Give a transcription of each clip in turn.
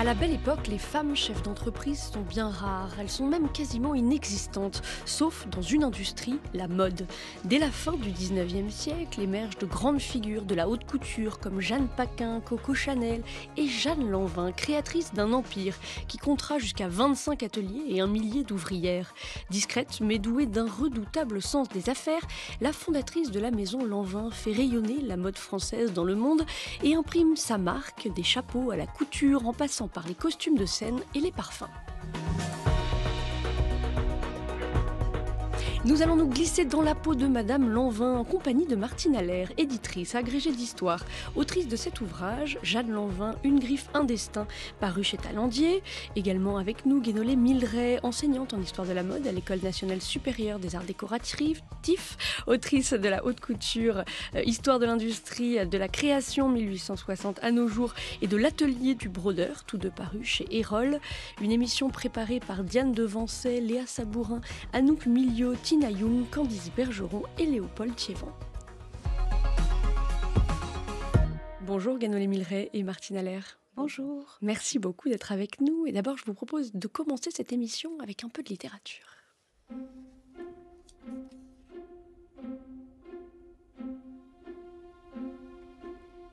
À la belle époque, les femmes chefs d'entreprise sont bien rares, elles sont même quasiment inexistantes, sauf dans une industrie, la mode. Dès la fin du 19e siècle émergent de grandes figures de la haute couture comme Jeanne Paquin, Coco Chanel et Jeanne Lanvin, créatrice d'un empire qui comptera jusqu'à 25 ateliers et un millier d'ouvrières. Discrète mais douée d'un redoutable sens des affaires, la fondatrice de la maison Lanvin fait rayonner la mode française dans le monde et imprime sa marque des chapeaux à la couture en passant par les costumes de scène et les parfums. Nous allons nous glisser dans la peau de Madame Lanvin en compagnie de Martine Allaire, éditrice, agrégée d'histoire, autrice de cet ouvrage, Jeanne Lanvin, Une griffe, un destin, paru chez Talandier. Également avec nous, Guénolé Milleret, enseignante en histoire de la mode à l'École nationale supérieure des arts décoratifs, autrice de la haute couture, euh, histoire de l'industrie, de la création 1860 à nos jours et de l'atelier du brodeur, tous deux parus chez Erol. Une émission préparée par Diane Devancet, Léa Sabourin, Anouk Miliot, Tina Young, Candice Bergeron et Léopold Chévon. Bonjour Ganolé Milleret et Martine Allaire. Bonjour. Merci beaucoup d'être avec nous. Et d'abord, je vous propose de commencer cette émission avec un peu de littérature.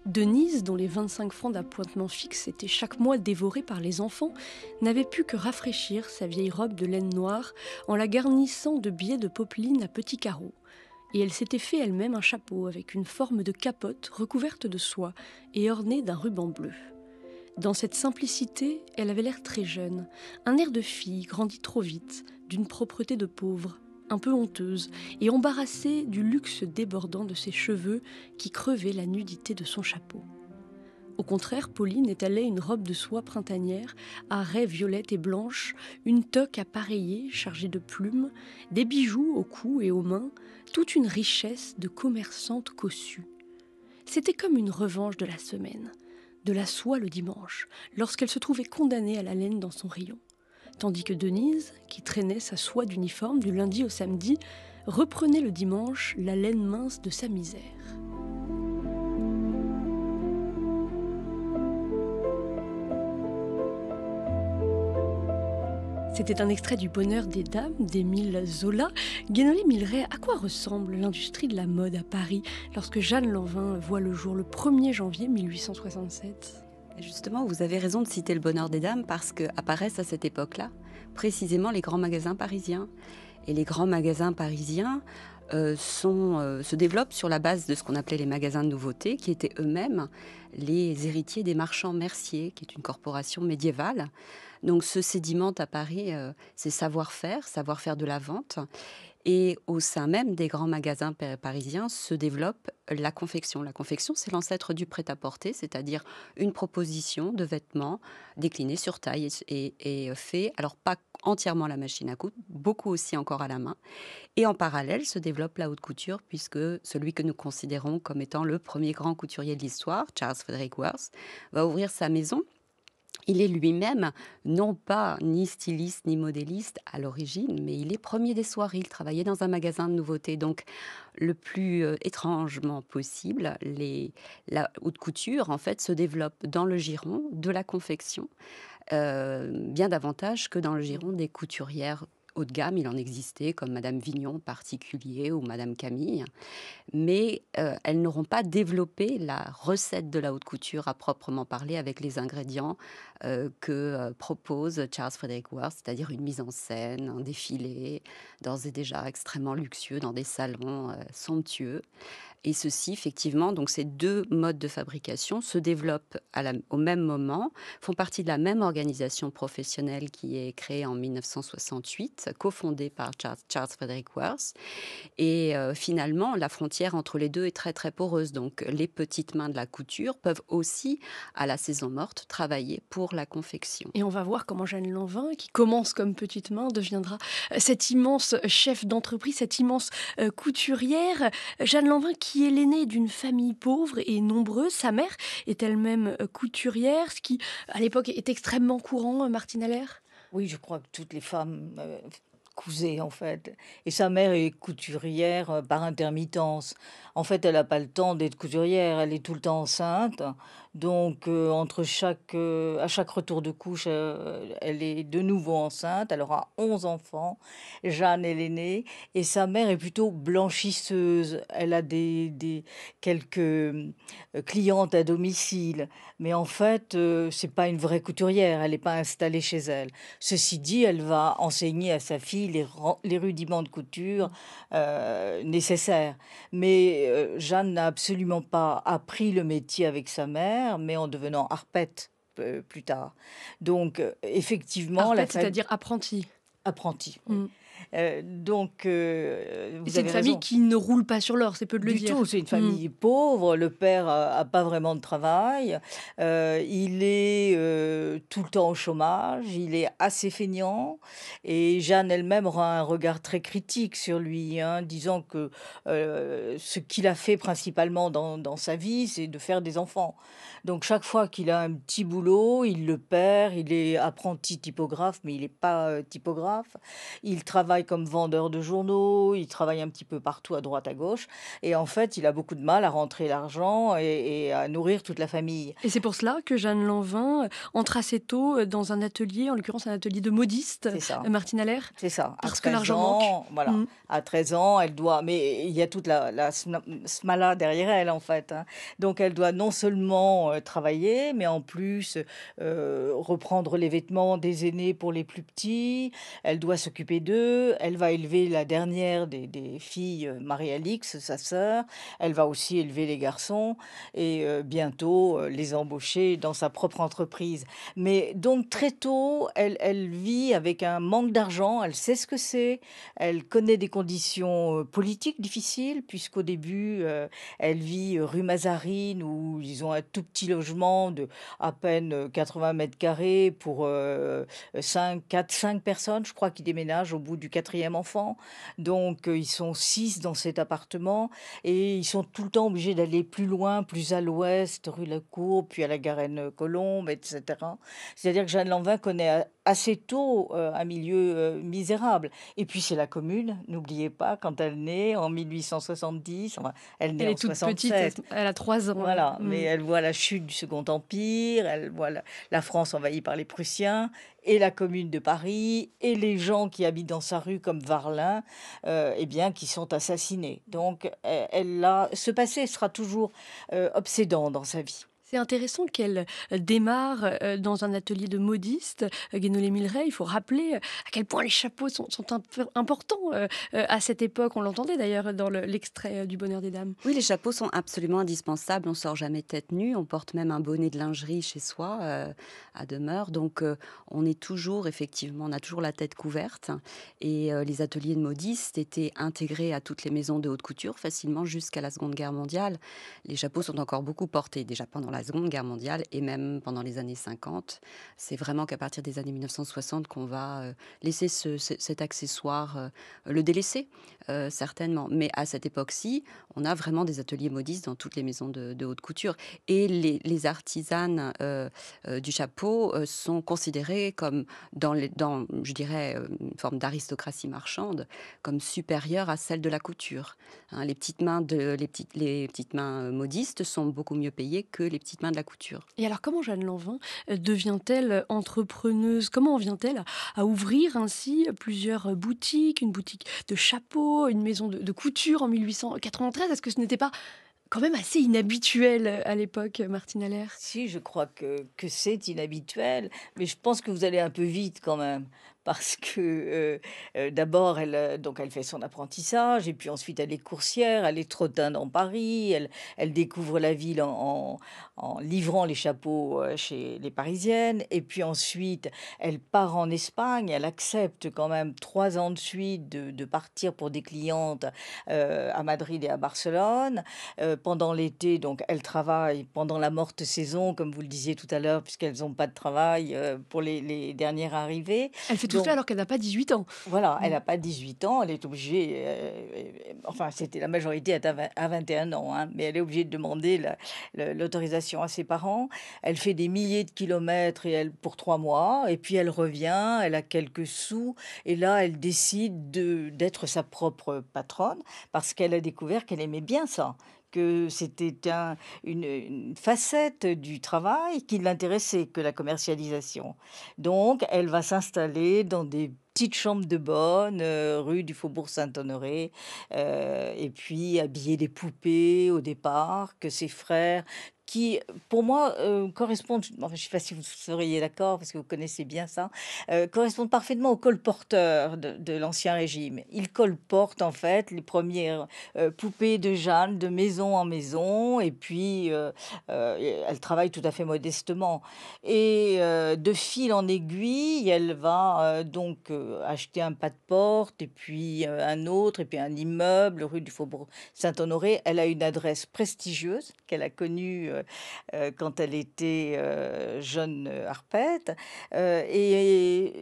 Denise, dont les 25 francs d'appointement fixe étaient chaque mois dévorés par les enfants, n'avait pu que rafraîchir sa vieille robe de laine noire en la garnissant de billets de popeline à petits carreaux. Et elle s'était fait elle-même un chapeau avec une forme de capote recouverte de soie et ornée d'un ruban bleu. Dans cette simplicité, elle avait l'air très jeune, un air de fille grandie trop vite, d'une propreté de pauvre, un peu honteuse et embarrassée du luxe débordant de ses cheveux qui crevaient la nudité de son chapeau. Au contraire, Pauline étalait une robe de soie printanière à raies violettes et blanches, une toque appareillée chargée de plumes, des bijoux au cou et aux mains, toute une richesse de commerçante cossue. C'était comme une revanche de la semaine, de la soie le dimanche, lorsqu'elle se trouvait condamnée à la laine dans son rayon tandis que Denise, qui traînait sa soie d'uniforme du lundi au samedi, reprenait le dimanche la laine mince de sa misère. C'était un extrait du Bonheur des Dames d'Émile Zola. Guénolé Milleret à quoi ressemble l'industrie de la mode à Paris lorsque Jeanne Lanvin voit le jour le 1er janvier 1867 Justement, vous avez raison de citer le bonheur des dames parce que apparaissent à cette époque-là précisément les grands magasins parisiens. Et les grands magasins parisiens euh, euh, se développent sur la base de ce qu'on appelait les magasins de nouveautés, qui étaient eux-mêmes les héritiers des marchands merciers, qui est une corporation médiévale. Donc ce sédiment à Paris euh, c'est savoir-faire, savoir-faire de la vente. Et au sein même des grands magasins parisiens se développe la confection. La confection, c'est l'ancêtre du prêt-à-porter, c'est-à-dire une proposition de vêtements déclinés sur taille et, et, fait, alors pas entièrement la machine à coudre, beaucoup aussi encore à la main. Et en parallèle se développe la haute couture, puisque celui que nous considérons comme étant le premier grand couturier de l'histoire, Charles Frederick Worth, va ouvrir sa maison il est lui-même non pas ni styliste ni modéliste à l'origine, mais il est premier des soirées. Il travaillait dans un magasin de nouveautés. Donc, le plus euh, étrangement possible, la haute couture, en fait, se développe dans le giron de la confection. Euh, bien davantage que dans le giron des couturières de gamme, il en existait, comme Madame Vignon particulier ou Madame Camille, mais euh, elles n'auront pas développé la recette de la haute couture à proprement parler avec les ingrédients euh, que euh, propose Charles Frederick Worth, c'est-à-dire une mise en scène, un défilé, d'ores et déjà extrêmement luxueux dans des salons somptueux. Et ceci, effectivement, donc ces deux modes de fabrication se développent à la, au même moment, font partie de la même organisation professionnelle qui est créée en 1968, cofondée par Charles, Charles Frederick Worth. Et euh, finalement, la frontière entre les deux est très très poreuse. Donc les petites mains de la couture peuvent aussi, à la saison morte, travailler pour la confection. Et on va voir comment Jeanne Lanvin, qui commence comme petite main, deviendra euh, cette immense chef d'entreprise, cette immense euh, couturière. Jeanne Lanvin qui qui est l'aînée d'une famille pauvre et nombreuse. Sa mère est elle-même euh, couturière, ce qui, à l'époque, est extrêmement courant, euh, Martine Allaire Oui, je crois que toutes les femmes euh, cousaient, en fait. Et sa mère est couturière par intermittence. En fait, elle n'a pas le temps d'être couturière, elle est tout le temps enceinte. Donc, euh, entre chaque, euh, à chaque retour de couche, euh, elle est de nouveau enceinte. Elle aura 11 enfants. Jeanne, elle est née. Et sa mère est plutôt blanchisseuse. Elle a des, des quelques clientes à domicile. Mais en fait, n'est pas une vraie couturière. Elle n'est pas installée chez elle. Ceci dit, elle va enseigner à sa fille les rudiments de couture nécessaires. Mais Jeanne n'a absolument pas appris le métier avec sa mère mais en devenant arpète euh, plus tard. Donc, euh, effectivement... c'est-à-dire apprenti apprenti. Mm. Euh, donc, euh, c'est une famille qui ne roule pas sur l'or, c'est peu de le du Tout, c'est une hmm. famille pauvre. Le père a, pas vraiment de travail. Euh, il est tout le temps au chômage. Il est assez feignant. Et Jeanne elle-même aura un regard très critique sur lui, hein, disant que ce qu'il a fait principalement dans, dans sa vie, c'est de faire des enfants. Donc chaque fois qu'il a un petit boulot, il le perd. Il est apprenti typographe, mais il n'est pas typographe. Il travaille comme vendeur de journaux, il travaille un petit peu partout à droite, à gauche. Et en fait, il a beaucoup de mal à rentrer l'argent et, à nourrir toute la famille. Et c'est pour cela que Jeanne Lanvin euh, entre assez tôt euh, dans un atelier, en l'occurrence un atelier de modiste, euh, Martine Allaire. C'est ça. Parce que l'argent manque. Voilà. Mmh. À 13 ans, elle doit. Mais il y a toute la, la smala derrière elle, en fait. Hein. Donc elle doit non seulement travailler, mais en plus reprendre les vêtements des aînés pour les plus petits. Elle doit s'occuper d'eux. Elle va élever la dernière des, filles, euh, Marie-Alix, sa sœur. Elle va aussi élever les garçons et euh, bientôt euh, les embaucher dans sa propre entreprise. Mais donc très tôt, elle, vit avec un manque d'argent. Elle sait ce que c'est. Elle connaît des conditions politiques difficiles puisqu'au début, elle vit rue Mazarine où ils ont un tout petit logement de à peine 80 mètres carrés pour 5, 4, 5 personnes, je crois, qu'ils déménagent au bout du quatrième enfant. Donc, euh, ils sont six dans cet appartement et ils sont tout le temps obligés d'aller plus loin, plus à l'ouest, rue Lacour, puis à la Garenne-Colombe, etc. C'est-à-dire que Jeanne Lanvin connaît euh, assez tôt euh, un milieu euh, misérable. Et puis c'est la commune, n'oubliez pas, quand elle naît en 1870, elle naît elle est toute petite, elle a trois ans. Voilà, mais mm. elle voit la chute du Second Empire, elle voit la, France envahie par les Prussiens, et la commune de Paris, et les gens qui habitent dans sa rue comme Varlin, euh, eh bien, qui sont assassinés. Donc elle ce passé sera toujours obsédant dans sa vie. C'est intéressant qu'elle euh, démarre euh, dans un atelier de modiste, euh, Guénolé Milray. Il faut rappeler à quel point les chapeaux sont, importants à cette époque. On l'entendait d'ailleurs dans l'extrait du Bonheur des Dames. Oui, les chapeaux sont absolument indispensables. On sort jamais tête nue. On porte même un bonnet de lingerie chez soi à demeure. Donc, on est toujours, effectivement, on a toujours la tête couverte. Et les ateliers de modistes étaient intégrés à toutes les maisons de haute couture facilement jusqu'à la Seconde Guerre mondiale. Les chapeaux sont encore beaucoup portés, déjà pendant la Seconde Guerre mondiale et même pendant les années 50. C'est vraiment qu'à partir des années 1960 qu'on va euh, laisser cet accessoire, euh, le délaisser, euh, certainement. Mais à cette époque-ci, on a vraiment des ateliers modistes dans toutes les maisons de, haute couture. Et les, artisanes du chapeau sont considérées comme, dans, les, dans je dirais, une forme d'aristocratie marchande, comme supérieure à celle de la couture. Hein. les petites mains, de, les petites, les petites mains modistes sont beaucoup mieux payées que les de la couture. Et alors, comment Jeanne Lanvin euh, devient-elle euh, entrepreneuse Comment vient-elle à ouvrir ainsi plusieurs boutiques, une boutique de chapeaux, une maison de, couture en 1893 Est-ce que ce n'était pas quand même assez inhabituel euh, à l'époque, Martine Allaire. Si, je crois que c'est inhabituel, mais je pense que vous allez un peu vite quand même, parce que euh, euh, d'abord elle euh, donc elle fait son apprentissage et puis ensuite elle est coursière, elle est trottin dans Paris, elle, elle découvre la ville en, livrant les chapeaux chez les Parisiennes et puis ensuite elle part en Espagne, elle accepte quand même trois ans de suite de, partir pour des clientes à Madrid et à Barcelone pendant l'été donc elle travaille pendant la morte saison comme vous le disiez tout à l'heure puisqu'elles n'ont pas de travail pour les, dernières arrivées. Elle fait alors qu'elle n'a pas 18 ans. Voilà, elle n'a mm. pas 18 ans, elle est obligée, euh, enfin c'était la majorité à, à 21 ans, hein, mais elle est obligée de demander l'autorisation à ses parents. Elle fait des milliers de kilomètres et elle, pour trois mois, et puis elle revient, elle a quelques sous, et là elle décide d'être sa propre patronne parce qu'elle a découvert qu'elle aimait bien ça, que c'était une, facette du travail qui l'intéressait que la commercialisation. Donc, elle va s'installer dans des petites chambres de bonne, euh, rue du Faubourg Saint-Honoré, euh, et puis habiller des poupées au départ que ses frères qui, pour moi, correspond, euh, correspondent, enfin, je ne sais pas si vous seriez d'accord, parce que vous connaissez bien ça, correspond euh, correspondent parfaitement au colporteur de, l'Ancien Régime. Il colporte, en fait, les premières euh, poupées de Jeanne de maison en maison, et puis elle travaille tout à fait modestement. Et de fil en aiguille, elle va donc acheter un pas de porte, et puis un autre, et puis un immeuble, rue du Faubourg Saint-Honoré. Elle a une adresse prestigieuse qu'elle a connue euh, euh, quand elle était euh, jeune harpette. et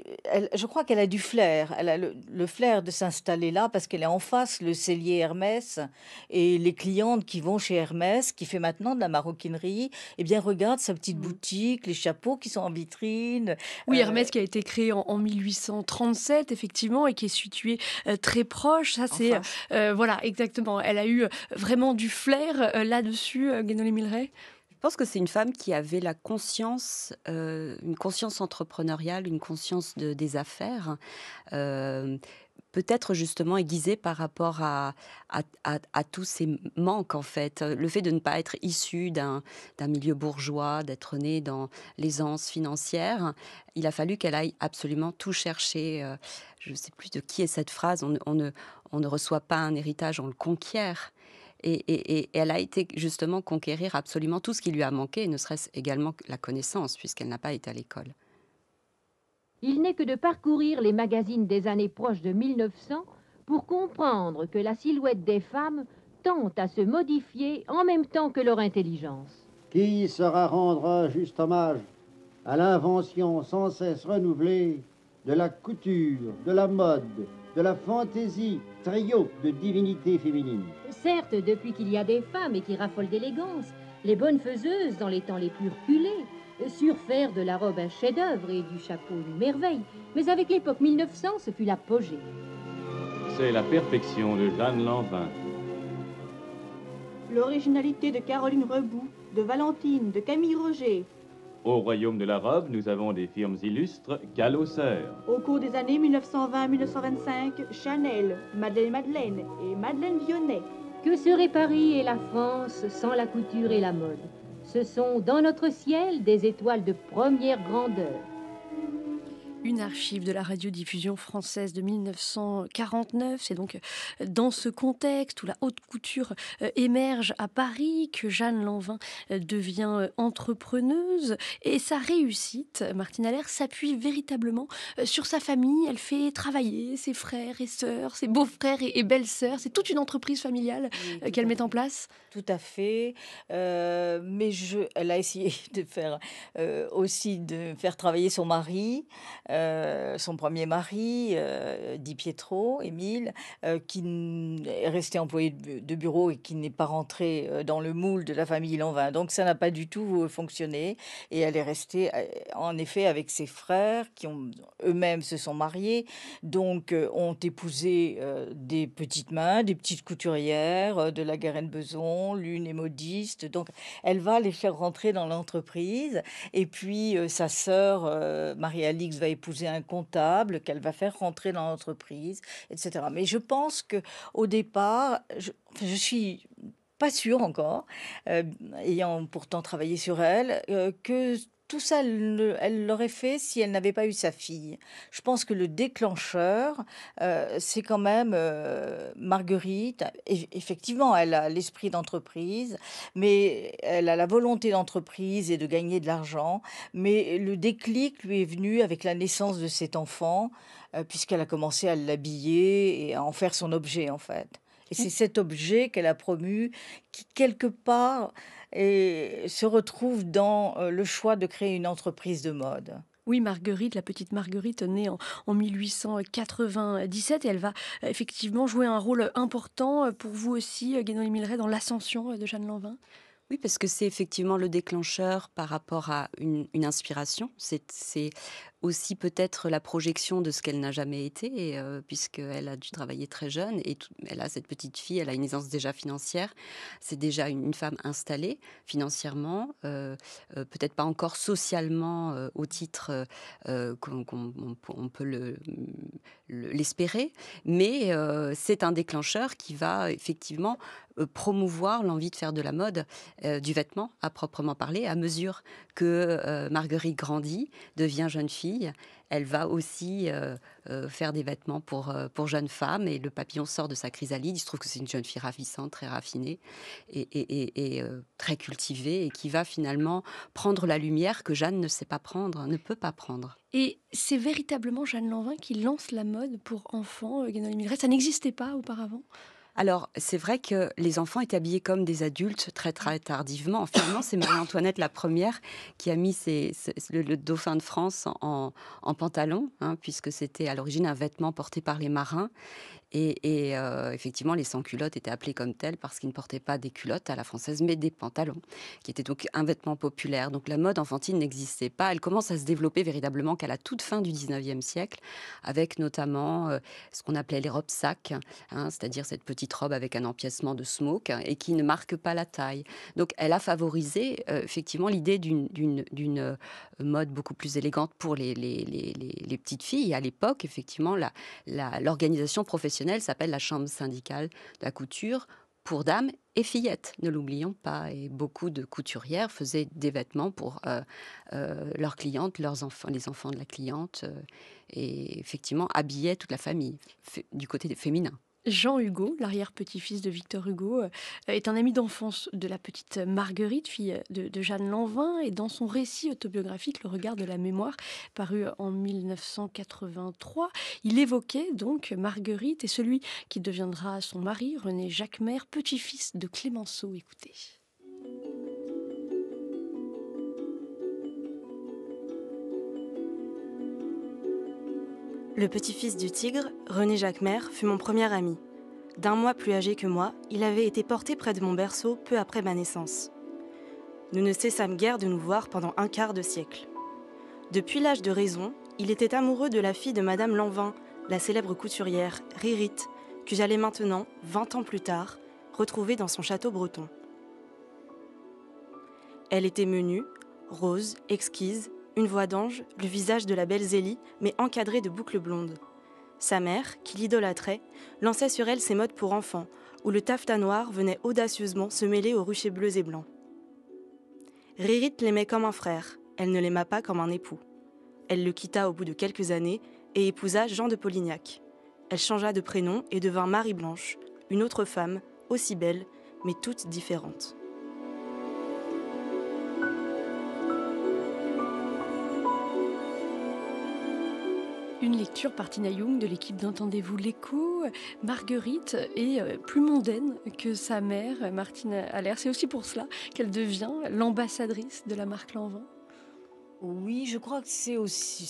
je crois qu'elle a du flair. Elle a le, flair de s'installer là parce qu'elle est en face le cellier Hermès et les clientes qui vont chez Hermès, qui fait maintenant de la maroquinerie, eh bien regarde sa petite mmh. boutique, les chapeaux qui sont en vitrine. Oui, Hermès qui a été créé en, 1837 effectivement et qui est situé très proche. Ça c'est voilà exactement. Elle a eu vraiment du flair là-dessus, Guénolé Milray pense que c'est une femme qui avait la conscience, euh, une conscience entrepreneuriale, une conscience des affaires. Euh, peut-être justement aiguisée par rapport à, tous ces manques en fait. Le fait de ne pas être issu d'un milieu bourgeois, d'être né dans l'aisance financière, il a fallu qu'elle aille absolument tout chercher. Euh, je ne sais plus de qui est cette phrase, on ne reçoit pas un héritage, on le conquiert. Et, elle a été justement conquérir absolument tout ce qui lui a manqué, ne serait-ce également la connaissance, puisqu'elle n'a pas été à l'école. Il n'est que de parcourir les magazines des années proches de 1900 pour comprendre que la silhouette des femmes tente à se modifier en même temps que leur intelligence. Qui sera rendra juste hommage à l'invention sans cesse renouvelée de la couture, de la mode, de la fantaisie trio de divinités féminines. Certes, depuis qu'il y a des femmes et qui raffolent d'élégance, les bonnes faiseuses, dans les temps les plus reculés, surent faire de la robe un chef-d'œuvre et du chapeau une merveille. Mais avec l'époque 1900, ce fut l'apogée. C'est la perfection de Jeanne Lanvin. L'originalité de Caroline Rebout, de Valentine, de Camille Roger, au royaume de la robe, nous avons des firmes illustres qu'à Au cours des années 1920-1925, Chanel, Madeleine Madeleine et Madeleine Vionnet. Que serait Paris et la France sans la couture et la mode Ce sont dans notre ciel des étoiles de première grandeur une archive de la radiodiffusion française de 1949. C'est donc euh, dans ce contexte où la haute couture euh, émerge à Paris que Jeanne Lanvin euh, devient entrepreneuse et sa réussite, Martine Allaire, s'appuie véritablement sur sa famille. Elle fait travailler ses frères et sœurs, ses beaux-frères et, belles-sœurs. C'est toute une entreprise familiale qu'elle met en place. Tout à fait. mais elle a essayé de faire aussi de faire travailler son mari. Euh, son premier mari, dit euh, Di Pietro, Émile, euh, qui est resté employé de bureau et qui n'est pas rentré dans le moule de la famille Lanvin. Donc ça n'a pas du tout fonctionné. Et elle est restée, en effet, avec ses frères qui ont, eux-mêmes se sont mariés, donc ont épousé des petites mains, des petites couturières, de la Garenne Beson, l'une est modiste. Donc elle va les faire rentrer dans l'entreprise. Et puis sa sœur, Marie-Alix, va épouser un comptable qu'elle va faire rentrer dans l'entreprise, etc. Mais je pense que au départ, je, suis pas sûre encore, euh, ayant pourtant travaillé sur elle, euh, que tout ça, elle l'aurait fait si elle n'avait pas eu sa fille. Je pense que le déclencheur, euh, c'est quand même euh, Marguerite. effectivement, elle a l'esprit d'entreprise, mais elle a la volonté d'entreprise et de gagner de l'argent. Mais le déclic lui est venu avec la naissance de cet enfant, euh, puisqu'elle a commencé à l'habiller et à en faire son objet, en fait. Et mmh. c'est cet objet qu'elle a promu qui, quelque part, se retrouve dans euh, le choix de créer une entreprise de mode. Oui, Marguerite, la petite Marguerite, née en, 1897, et elle va euh, effectivement jouer un rôle important euh, pour vous aussi, Guénon Milleret, dans l'ascension de Jeanne Lanvin. Oui, parce que c'est effectivement le déclencheur par rapport à une, une inspiration. C'est aussi peut-être la projection de ce qu'elle n'a jamais été, euh, puisqu'elle a dû travailler très jeune et elle a cette petite fille, elle a une aisance déjà financière, c'est déjà une, femme installée financièrement, euh, euh, peut-être pas encore socialement au titre qu'on peut l'espérer, le, mais c'est un déclencheur qui va effectivement promouvoir l'envie de faire de la mode, du vêtement à proprement parler, à mesure que Marguerite grandit, devient jeune fille elle va aussi euh, euh, faire des vêtements pour, euh, pour jeunes femmes. Et le papillon sort de sa chrysalide. Il se trouve que c'est une jeune fille ravissante, très raffinée et, très cultivée, et qui va finalement prendre la lumière que Jeanne ne sait pas prendre, ne peut pas prendre. Et c'est véritablement Jeanne Lanvin qui lance la mode pour enfants, Ça n'existait pas auparavant alors, c'est vrai que les enfants étaient habillés comme des adultes très très tardivement. Finalement, c'est Marie-Antoinette la première qui a mis le, dauphin de France en, pantalon, hein, puisque c'était à l'origine un vêtement porté par les marins. Et, euh, effectivement, les sans-culottes étaient appelés comme telles parce qu'ils ne portaient pas des culottes à la française, mais des pantalons, qui était donc un vêtement populaire. Donc la mode enfantine n'existait pas. Elle commence à se développer véritablement qu'à la toute fin du 19e siècle, avec notamment euh, ce qu'on appelait les robes sacs, hein, c'est-à-dire cette petite robe avec un empiècement de smoke et qui ne marque pas la taille. Donc elle a favorisé euh, effectivement l'idée d'une mode beaucoup plus élégante pour les, les, petites filles. à l'époque, effectivement, l'organisation professionnelle s'appelle la Chambre syndicale de la couture pour dames et fillettes, ne l'oublions pas. Et beaucoup de couturières faisaient des vêtements pour euh, euh, leurs clientes, leurs enfants, les enfants de la cliente, euh, et effectivement habillaient toute la famille, du côté féminin. Jean Hugo, l'arrière-petit-fils de Victor Hugo, euh, est un ami d'enfance de la petite Marguerite, fille de, Jeanne Lanvin, et dans son récit autobiographique Le regard de la mémoire, paru en 1983, il évoquait donc Marguerite et celui qui deviendra son mari, René Jacquemer, petit-fils de Clémenceau. Écoutez. Le petit-fils du tigre, René Jacquemer, fut mon premier ami. D'un mois plus âgé que moi, il avait été porté près de mon berceau peu après ma naissance. Nous ne cessâmes guère de nous voir pendant un quart de siècle. Depuis l'âge de raison, il était amoureux de la fille de Madame Lanvin, la célèbre couturière, Ririte, que j'allais maintenant, 20 ans plus tard, retrouver dans son château breton. Elle était menue, rose, exquise, une voix d'ange, le visage de la belle Zélie, mais encadré de boucles blondes. Sa mère, qui l'idolâtrait, lançait sur elle ses modes pour enfants, où le taffetas noir venait audacieusement se mêler aux ruchers bleus et blancs. Ririte l'aimait comme un frère, elle ne l'aima pas comme un époux. Elle le quitta au bout de quelques années et épousa Jean de Polignac. Elle changea de prénom et devint Marie Blanche, une autre femme, aussi belle, mais toute différente. Une lecture par Tina Young de l'équipe d'Entendez-vous l'écho. Marguerite est euh, plus mondaine que sa mère, Martine Allaire. C'est aussi pour cela qu'elle devient l'ambassadrice de la marque Lanvin. Oui, je crois que c'est aussi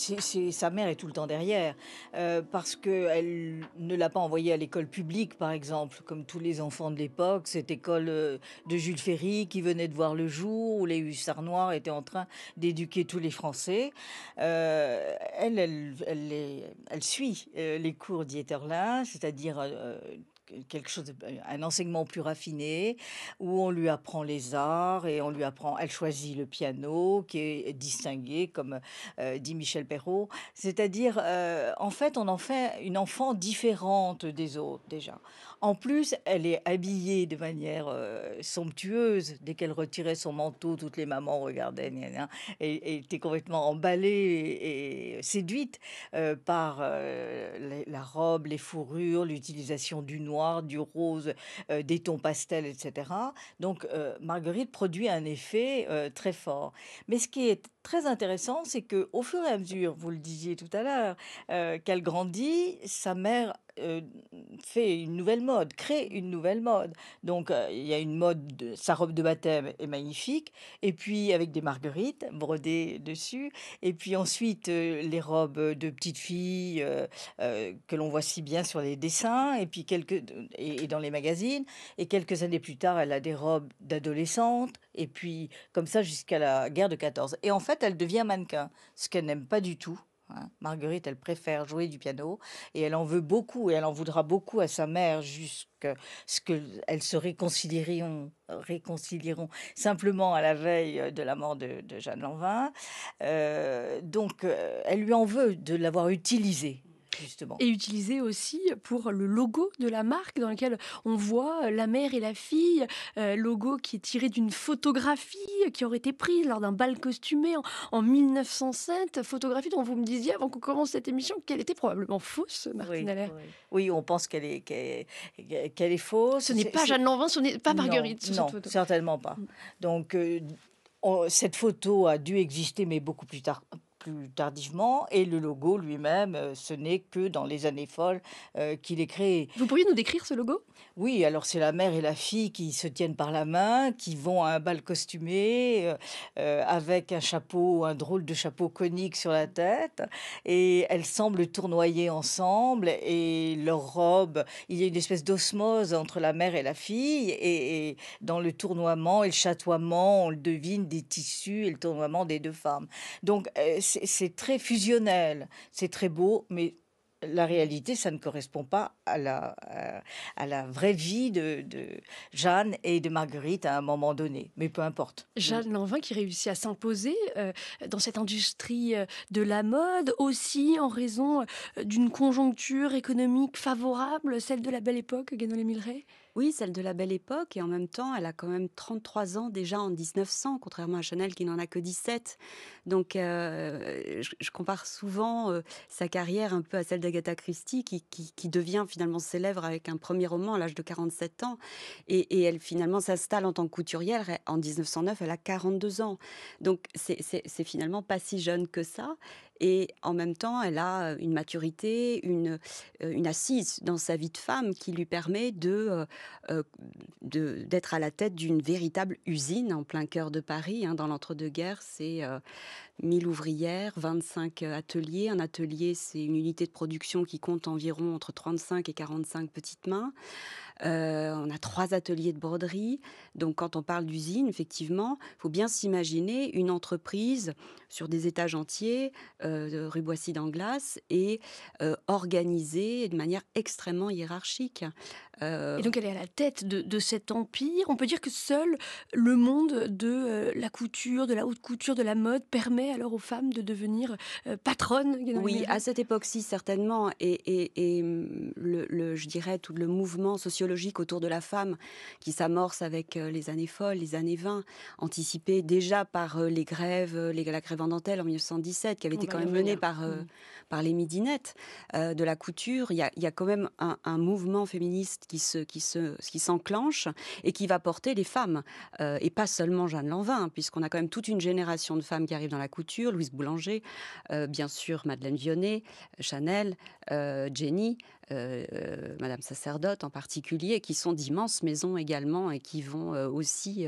sa mère est tout le temps derrière euh, parce que ne l'a pas envoyé à l'école publique par exemple comme tous les enfants de l'époque cette école euh, de Jules Ferry qui venait de voir le jour où les hussards noirs étaient en train d'éduquer tous les Français euh, elle elle suit les cours d'Yeterlin, c'est-à-dire quelque chose, euh, un enseignement plus raffiné, où on lui apprend les arts et on lui apprend, elle choisit le piano, qui est distingué, comme euh, dit Michel Perrault. C'est-à-dire, euh, en fait, on en fait une enfant différente des autres déjà. En plus, elle est habillée de manière euh, somptueuse. Dès qu'elle retirait son manteau, toutes les mamans regardaient. Gna et, était complètement emballée et, séduite euh, par euh, la robe, les fourrures, l'utilisation du noir, du rose, des tons pastels, etc. Donc, Marguerite produit un effet très fort. Mais ce qui est très intéressant, c'est que au fur et à mesure, vous le disiez tout à l'heure, qu'elle grandit, sa mère euh, fait une nouvelle mode, crée une nouvelle mode. Donc euh, il y a une mode, sa robe de baptême est magnifique, et puis avec des marguerites brodées dessus, et puis ensuite euh, les robes de petites filles que l'on voit si bien sur les dessins, et puis quelques et dans les magazines, et quelques années plus tard elle a des robes d'adolescente, et puis comme ça jusqu'à la guerre de 14. Et en fait elle devient mannequin, ce qu'elle n'aime pas du tout. Hein. Marguerite, elle préfère jouer du piano et elle en veut beaucoup et elle en voudra beaucoup à sa mère jusqu'à ce qu'elles se réconcilieront, réconcilieront simplement à la veille euh, de la mort de, Jeanne Lanvin. Euh, donc, euh, elle lui en veut de l'avoir utilisée Justement. Et utilisé aussi pour le logo de la marque dans lequel on voit la mère et la fille, euh, logo qui est tiré d'une photographie qui aurait été prise lors d'un bal costumé en, 1907, photographie dont vous me disiez avant qu'on commence cette émission qu'elle était probablement fausse, Martine oui, on pense qu'elle est, qu'elle est, fausse. Ce n'est pas Jeanne Lanvin, ce n'est pas Marguerite. Non, certainement pas. Mm. Donc, euh, cette photo a dû exister, mais beaucoup plus tard, plus tardivement, et le logo lui-même, euh, ce n'est que dans les années folles euh, qu'il est créé. Vous pourriez nous décrire ce logo Oui, alors c'est la mère et la fille qui se tiennent par la main, qui vont à un bal costumé euh, avec un chapeau, un drôle de chapeau conique sur la tête, et elles semblent tournoyer ensemble, et leur robe, il y a une espèce d'osmose entre la mère et la fille, et, dans le tournoiement et le chatoiement, on le devine des tissus et le tournoiement des deux femmes. Donc, c'est très fusionnel, c'est très beau, mais la réalité, ça ne correspond pas à la, à, la vraie vie de, Jeanne et de Marguerite à un moment donné. Mais peu importe. Jeanne Lanvin qui réussit à s'imposer euh, dans cette industrie euh, de la mode, aussi en raison euh, d'une conjoncture économique favorable, celle de la belle époque, Guénolé Milleret oui, celle de la belle époque, et en même temps, elle a quand même 33 ans déjà en 1900, contrairement à Chanel qui n'en a que 17. Donc, euh, je, compare souvent euh, sa carrière un peu à celle d'Agatha Christie, qui, devient finalement célèbre avec un premier roman à l'âge de 47 ans. Et, et elle finalement s'installe en tant que couturière. En 1909, elle a 42 ans. Donc, c'est finalement pas si jeune que ça. Et en même temps, elle a euh, une maturité, euh, une, assise dans sa vie de femme qui lui permet euh, de d'être à la tête d'une véritable usine en plein cœur de Paris. Hein. dans l'entre-deux-guerres, c'est 1000 ouvrières, 25 euh, ateliers. Un atelier, c'est une unité de production qui compte environ entre 35 et 45 petites mains. Euh, on a trois ateliers de broderie. Donc quand on parle d'usine, effectivement, il faut bien s'imaginer une entreprise sur des étages entiers, euh, rue Boissy d'Anglas, et euh, organisée de manière extrêmement hiérarchique. Euh, et donc elle est à la tête de, de, cet empire. On peut dire que seul le monde de euh, la couture, de la haute couture, de la mode permet alors aux femmes de devenir euh, patronnes. Oui, à cette époque-ci certainement. Et, et, mm, le, je dirais tout le mouvement sociologique autour de la femme qui s'amorce avec les années folles, les années 20, anticipé déjà par les grèves, la grève en dentelle en 1917 qui avait été oh, quand même menée par, par les midinettes de la couture. Il y, a, y a quand même un mouvement féministe qui qui se qui s'enclenche et qui va porter les femmes euh, et pas seulement Jeanne Lanvin, hein, puisqu'on a quand même toute une génération de femmes qui arrivent dans la couture, Louise Boulanger, euh, bien sûr Madeleine Vionnet, Chanel, euh, Jenny, Madame Sacerdote en particulier, qui sont d'immenses maisons également et qui vont aussi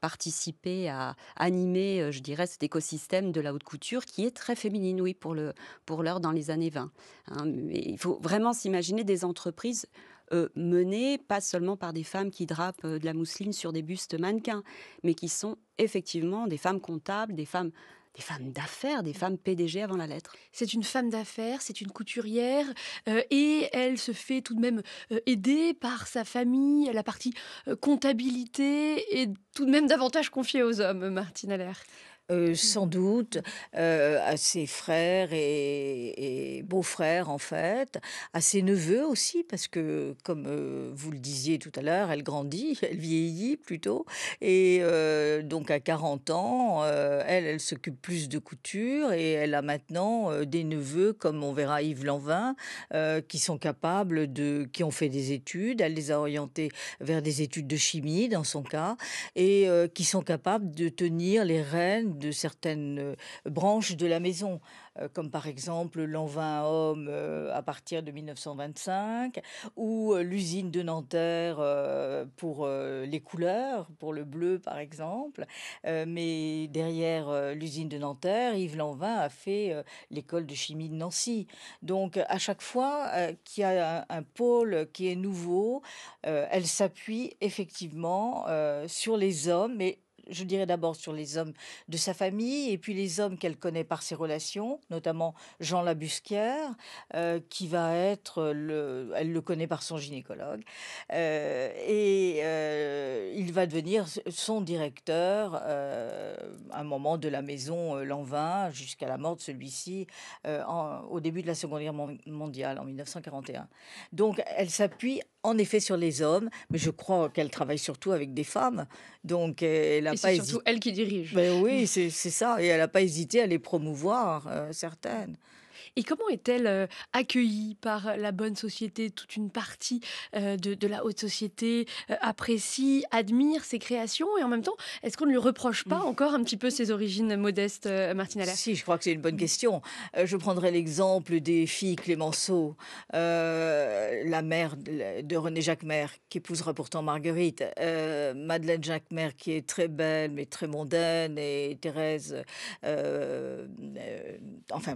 participer à animer, je dirais, cet écosystème de la haute couture qui est très féminine, oui, pour le pour l'heure dans les années 20. Hein. mais il faut vraiment s'imaginer des entreprises euh, menée pas seulement par des femmes qui drapent euh, de la mousseline sur des bustes mannequins, mais qui sont effectivement des femmes comptables, des femmes des femmes d'affaires, des femmes PDG avant la lettre. C'est une femme d'affaires, c'est une couturière, euh, et elle se fait tout de même aider par sa famille, la partie comptabilité, et tout de même davantage confiée aux hommes, Martine Allaire. Euh, sans doute euh, à ses frères et, beaux-frères en fait, à ses neveux aussi, parce que comme euh, vous le disiez tout à l'heure, elle grandit, elle vieillit plutôt, et donc à 40 ans, elle, elle s'occupe plus de couture et elle a maintenant des neveux comme on verra Yves Lanvin, qui sont capables de, qui ont fait des études, elle les a orientés vers des études de chimie dans son cas, et qui sont capables de tenir les rênes de certaines euh, branches de la maison, euh, comme par exemple l'envin homme euh, à partir de 1925, ou l'usine de Nanterre pour les couleurs, pour le bleu par exemple. mais derrière l'usine de Nanterre, Yves Lanvin a fait l'école de chimie de Nancy. Donc à chaque fois qu'il y a un, pôle qui est nouveau, elle s'appuie effectivement sur les hommes, mais je dirais d'abord sur les hommes de sa famille et puis les hommes qu'elle connaît par ses relations, notamment Jean Labusquière, euh, qui va être, le, elle le connaît par son gynécologue, euh, et euh, il va devenir son directeur un moment de la maison euh, Lanvin jusqu'à la mort de celui-ci euh, au début de la Seconde Guerre mondiale en 1941. Donc elle s'appuie en effet sur les hommes, mais je crois qu'elle travaille surtout avec des femmes. Donc euh, elle pas surtout elle qui dirige. Ben oui, c'est ça. Et elle n'a pas hésité à les promouvoir, certaines. Et comment est-elle euh, accueillie par euh, la bonne société Toute une partie euh, de, la haute société apprécie, admire ses créations et en même temps, est-ce qu'on ne lui reproche pas mm. encore un petit peu ses origines modestes, Martine Allaire Si, je crois que c'est une bonne mm. question. Je prendrai l'exemple des filles Clémenceau, la mère de René Jacquemer, qui épousera pourtant Marguerite, euh, Madeleine Jacquemer, qui est très belle mais très mondaine, et Thérèse, enfin,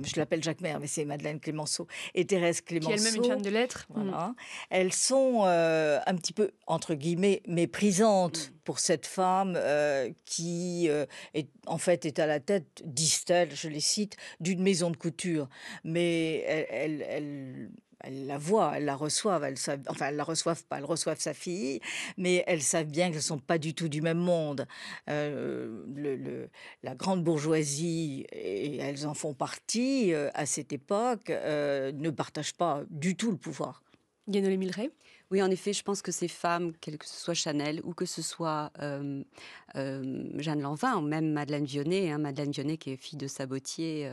je l'appelle Jacquemer, mais c'est Madeleine Clémenceau et Thérèse Clémenceau. Qui est elle-même une femme de lettres. Mm. Voilà. Elles sont euh, un petit peu, entre guillemets, méprisantes mm. pour cette femme euh, qui, euh, est, en fait, est à la tête, disent-elles, je les cite, d'une maison de couture. Mais elle, elle elles la voient, elles la reçoivent, elles enfin elles la reçoivent pas, elles reçoivent sa fille, mais elles savent bien qu'elles ne sont pas du tout du même monde. Euh, la grande bourgeoisie, et elles en font partie euh, à cette époque, euh, ne partagent pas du tout le pouvoir. Yannolé Milray oui, en effet, je pense que ces femmes, quelle que ce soit Chanel ou que ce soit Jeanne Lanvin ou même Madeleine Vionnet, hein, Madeleine Vionnet qui est fille de sabotier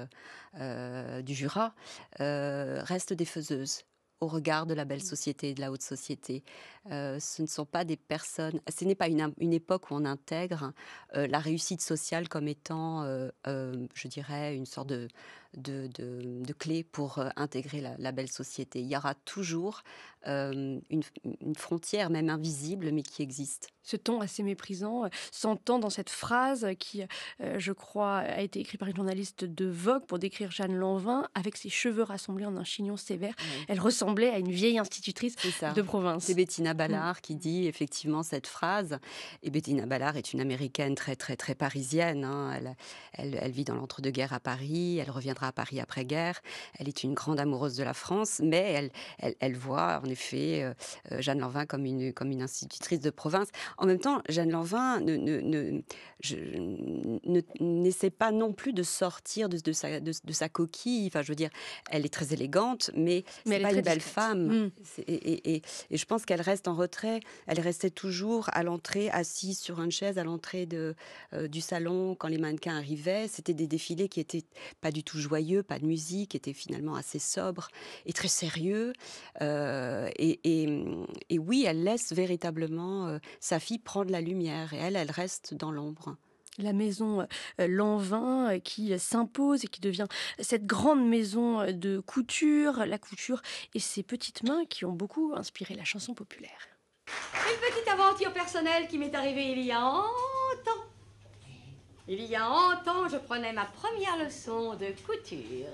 euh, du Jura, restent des faiseuses au regard de la belle mmh. société et de la haute société. Euh, ce ne sont pas des personnes, ce n'est pas une, une, époque où on intègre euh, la réussite sociale comme étant, euh, je dirais, une sorte de, de, de, clé pour intégrer la, belle société. Il y aura toujours une, frontière, même invisible, mais qui existe. Ce ton assez méprisant s'entend dans cette phrase qui, je crois, a été écrite par une journaliste de Vogue pour décrire Jeanne Lanvin avec ses cheveux rassemblés en un chignon sévère. Elle ressent à une vieille institutrice de province. C'est Bettina mm. Ballard qui dit effectivement cette phrase. Et Bettina Ballard est une américaine très, très, très parisienne. Hein. Elle, vit dans l'entre-deux-guerres à Paris. Elle reviendra à Paris après-guerre. Elle est une grande amoureuse de la France, mais elle, elle, voit en effet euh, euh, Jeanne Lanvin comme une, comme une institutrice de province. En même temps, Jeanne Lanvin ne, ne, ne n'essaie pas non plus de sortir de, sa, coquille. Enfin, je veux dire, elle est très élégante, mais, elle belle Femme, mm. Et, je pense qu'elle reste en retrait. Elle restait toujours à l'entrée, assise sur une chaise à l'entrée euh, du salon quand les mannequins arrivaient. C'était des défilés qui étaient pas du tout joyeux, pas de musique, étaient finalement assez sobres et très sérieux. Euh, et, oui, elle laisse véritablement euh, sa fille prendre la lumière et elle, elle reste dans l'ombre la maison euh, Lanvin euh, qui euh, s'impose et qui devient cette grande maison de couture, la couture et ses petites mains qui ont beaucoup inspiré la chanson populaire. Une petite aventure personnelle qui m'est arrivée il y a longtemps. Il y a longtemps, je prenais ma première leçon de couture.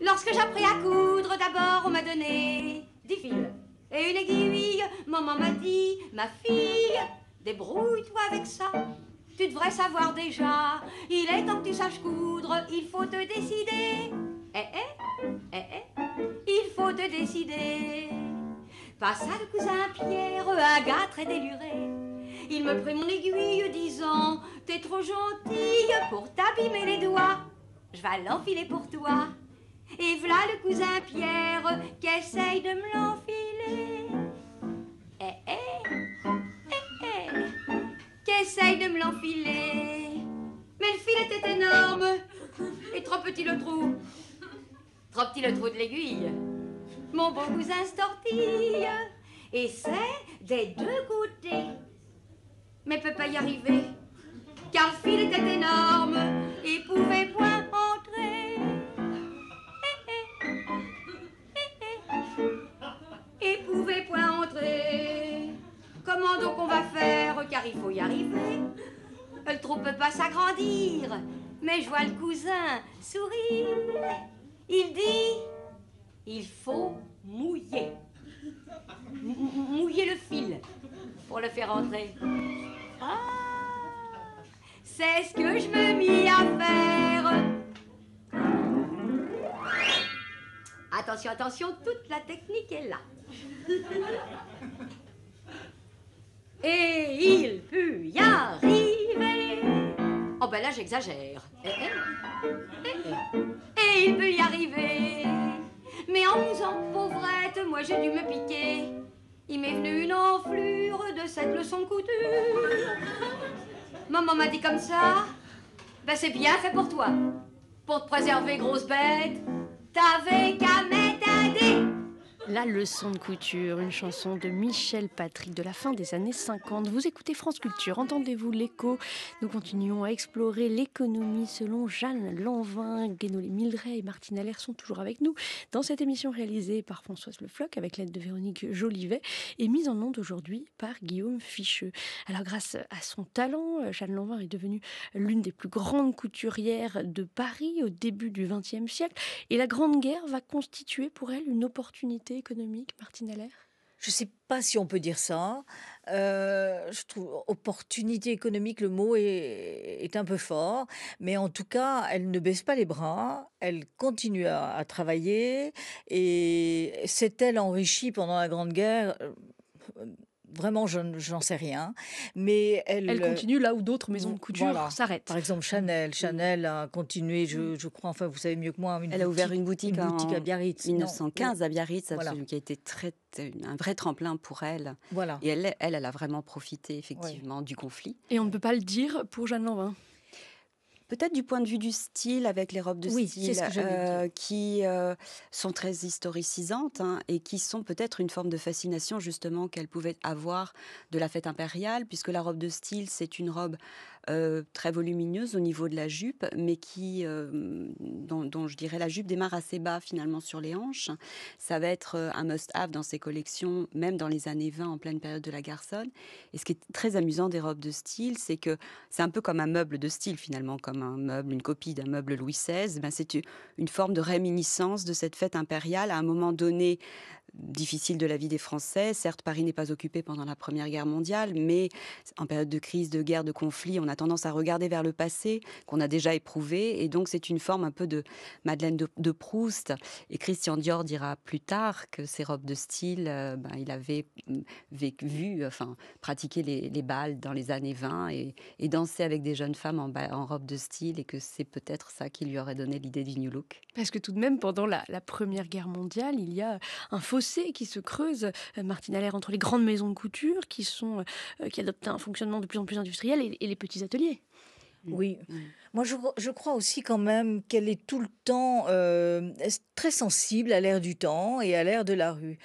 Lorsque j'appris à coudre, d'abord on m'a donné 10 fils et une aiguille. Maman m'a dit, ma fille, débrouille-toi avec ça. Tu devrais savoir déjà, il est temps que tu saches coudre, il faut te décider. Eh, eh, eh, eh, il faut te décider. Passa le cousin Pierre, gars très déluré. Il me prit mon aiguille, disant T'es trop gentille pour t'abîmer les doigts. Je vais l'enfiler pour toi. Et voilà le cousin Pierre qui essaye de me l'enfiler. Eh, eh, eh, qu'essaye de me l'enfiler. Mais le fil était énorme et trop petit le trou. Trop petit le trou de l'aiguille. Mon beau cousin se tortille et c'est des deux côtés. Mais peut pas y arriver car le fil était énorme et pouvait point rentrer Pouvez point entrer. Comment donc on va faire, car il faut y arriver Le trou peut pas s'agrandir, mais je vois le cousin sourire. Il dit, il faut mouiller. mouiller le fil pour le faire entrer. Ah, C'est ce que je me mis à faire. Attention, attention, toute la technique est là. Et il peut y arriver. Oh ben là j'exagère. Eh, eh, eh, Et il peut y arriver. Mais en en pauvrette, moi j'ai dû me piquer. Il m'est venu une enflure de cette leçon couture. Maman m'a dit comme ça. Ben c'est bien fait pour toi. Pour te préserver, grosse bête, t'avais qu'à mettre. La leçon de couture, une chanson de Michel Patrick de la fin des années 50. Vous écoutez France Culture, entendez-vous l'écho Nous continuons à explorer l'économie selon Jeanne Lanvin, Guénolé Mildray et Martine Allaire sont toujours avec nous dans cette émission réalisée par Françoise Le avec l'aide de Véronique Jolivet et mise en onde aujourd'hui par Guillaume Ficheux. Alors grâce à son talent, Jeanne Lanvin est devenue l'une des plus grandes couturières de Paris au début du XXe siècle et la Grande Guerre va constituer pour elle une opportunité économique, Martine je ne sais pas si on peut dire ça. Euh, je trouve opportunité économique, le mot est, un peu fort, mais en tout cas, elle ne baisse pas les bras, elle continue à, à travailler et s'est-elle enrichie pendant la Grande Guerre euh, Vraiment, je n'en sais rien. Mais elle, continue là où d'autres maisons de couture s'arrêtent. Par exemple, Chanel. Mmh. Chanel a continué, mmh. je, crois, enfin, vous savez mieux que moi. Hein, une elle a ouvert une boutique, à Biarritz. 1915 à Biarritz, qui a été un vrai tremplin pour elle. Voilà. Et elle, elle, a vraiment profité, effectivement, du conflit. Et on ne peut pas le dire pour Jeanne Lanvin. Peut-être du point de vue du style, avec les robes de style euh, qui euh, sont très historicisantes hein, et qui sont peut-être une forme de fascination justement qu'elle pouvait avoir de la fête impériale, puisque la robe de style, c'est une robe euh, très volumineuse au niveau de la jupe, mais qui, euh, dont, je dirais la jupe démarre assez bas finalement sur les hanches. Ça va être euh, un must-have dans ses collections, même dans les années 20, en pleine période de la garçonne. Et ce qui est très amusant des robes de style, c'est que c'est un peu comme un meuble de style finalement, comme un meuble, une copie d'un meuble Louis XVI. Ben, c'est une forme de réminiscence de cette fête impériale à un moment donné difficile de la vie des Français. Certes, Paris n'est pas occupé pendant la Première Guerre mondiale, mais en période de crise, de guerre, de conflit, on a tendance à regarder vers le passé qu'on a déjà éprouvé. Et donc, c'est une forme un peu de Madeleine de, Proust. Et Christian Dior dira plus tard que ses robes de style, euh, ben, il avait hum, vécu, vu, enfin, pratiqué les, les, balles dans les années 20 et, danser avec des jeunes femmes en, en robe de style et que c'est peut-être ça qui lui aurait donné l'idée du New Look. Parce que tout de même, pendant la Première Guerre mondiale, il y a un faux qui se creuse, euh, Martine Allaire, entre les grandes maisons de couture qui, sont, euh, euh, qui adoptent un fonctionnement de plus en plus industriel et les petits ateliers. Mm. Oui. Mm. Moi, je, crois aussi quand même qu'elle est tout le temps euh, très sensible à l'air du temps et à l'air de la rue.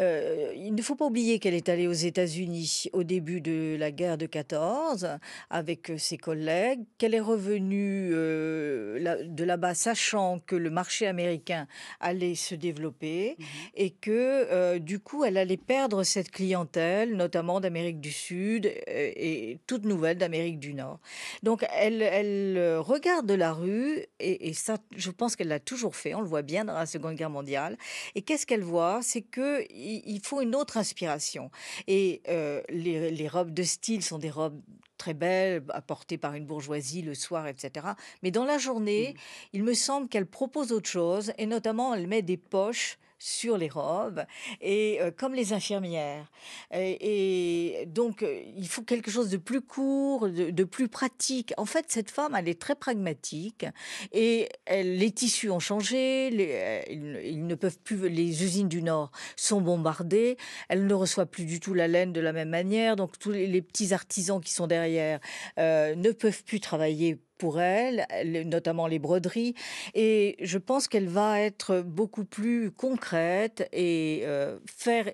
Euh, il ne faut pas oublier qu'elle est allée aux États-Unis au début de la guerre de 14 avec euh, ses collègues, qu'elle est revenue de là-bas sachant que le marché américain allait se développer mmh et que du coup, elle allait perdre cette clientèle, notamment d'Amérique du Sud et, et toute nouvelle d'Amérique du Nord. Donc, elle, elle regarde la rue, et, ça, je pense qu'elle l'a toujours fait, on le voit bien dans la Seconde Guerre mondiale, et qu'est-ce qu'elle voit C'est qu'il faut une autre inspiration. Et euh, les, robes de style sont des robes très belles, apportées par une bourgeoisie le soir, etc. Mais dans la journée, mmh. il me semble qu'elle propose autre chose, et notamment elle met des poches sur les robes, et euh, comme les infirmières. Et, donc, euh, il faut quelque chose de plus court, de, plus pratique. En fait, cette femme, elle est très pragmatique, et les tissus ont changé, les, euh, ils, ne peuvent plus, les usines du Nord sont bombardées, elle ne reçoit plus du tout la laine de la même manière, donc tous les, petits artisans qui sont derrière ne peuvent plus travailler pour elle, notamment les broderies. Et je pense qu'elle va être beaucoup plus concrète et euh, faire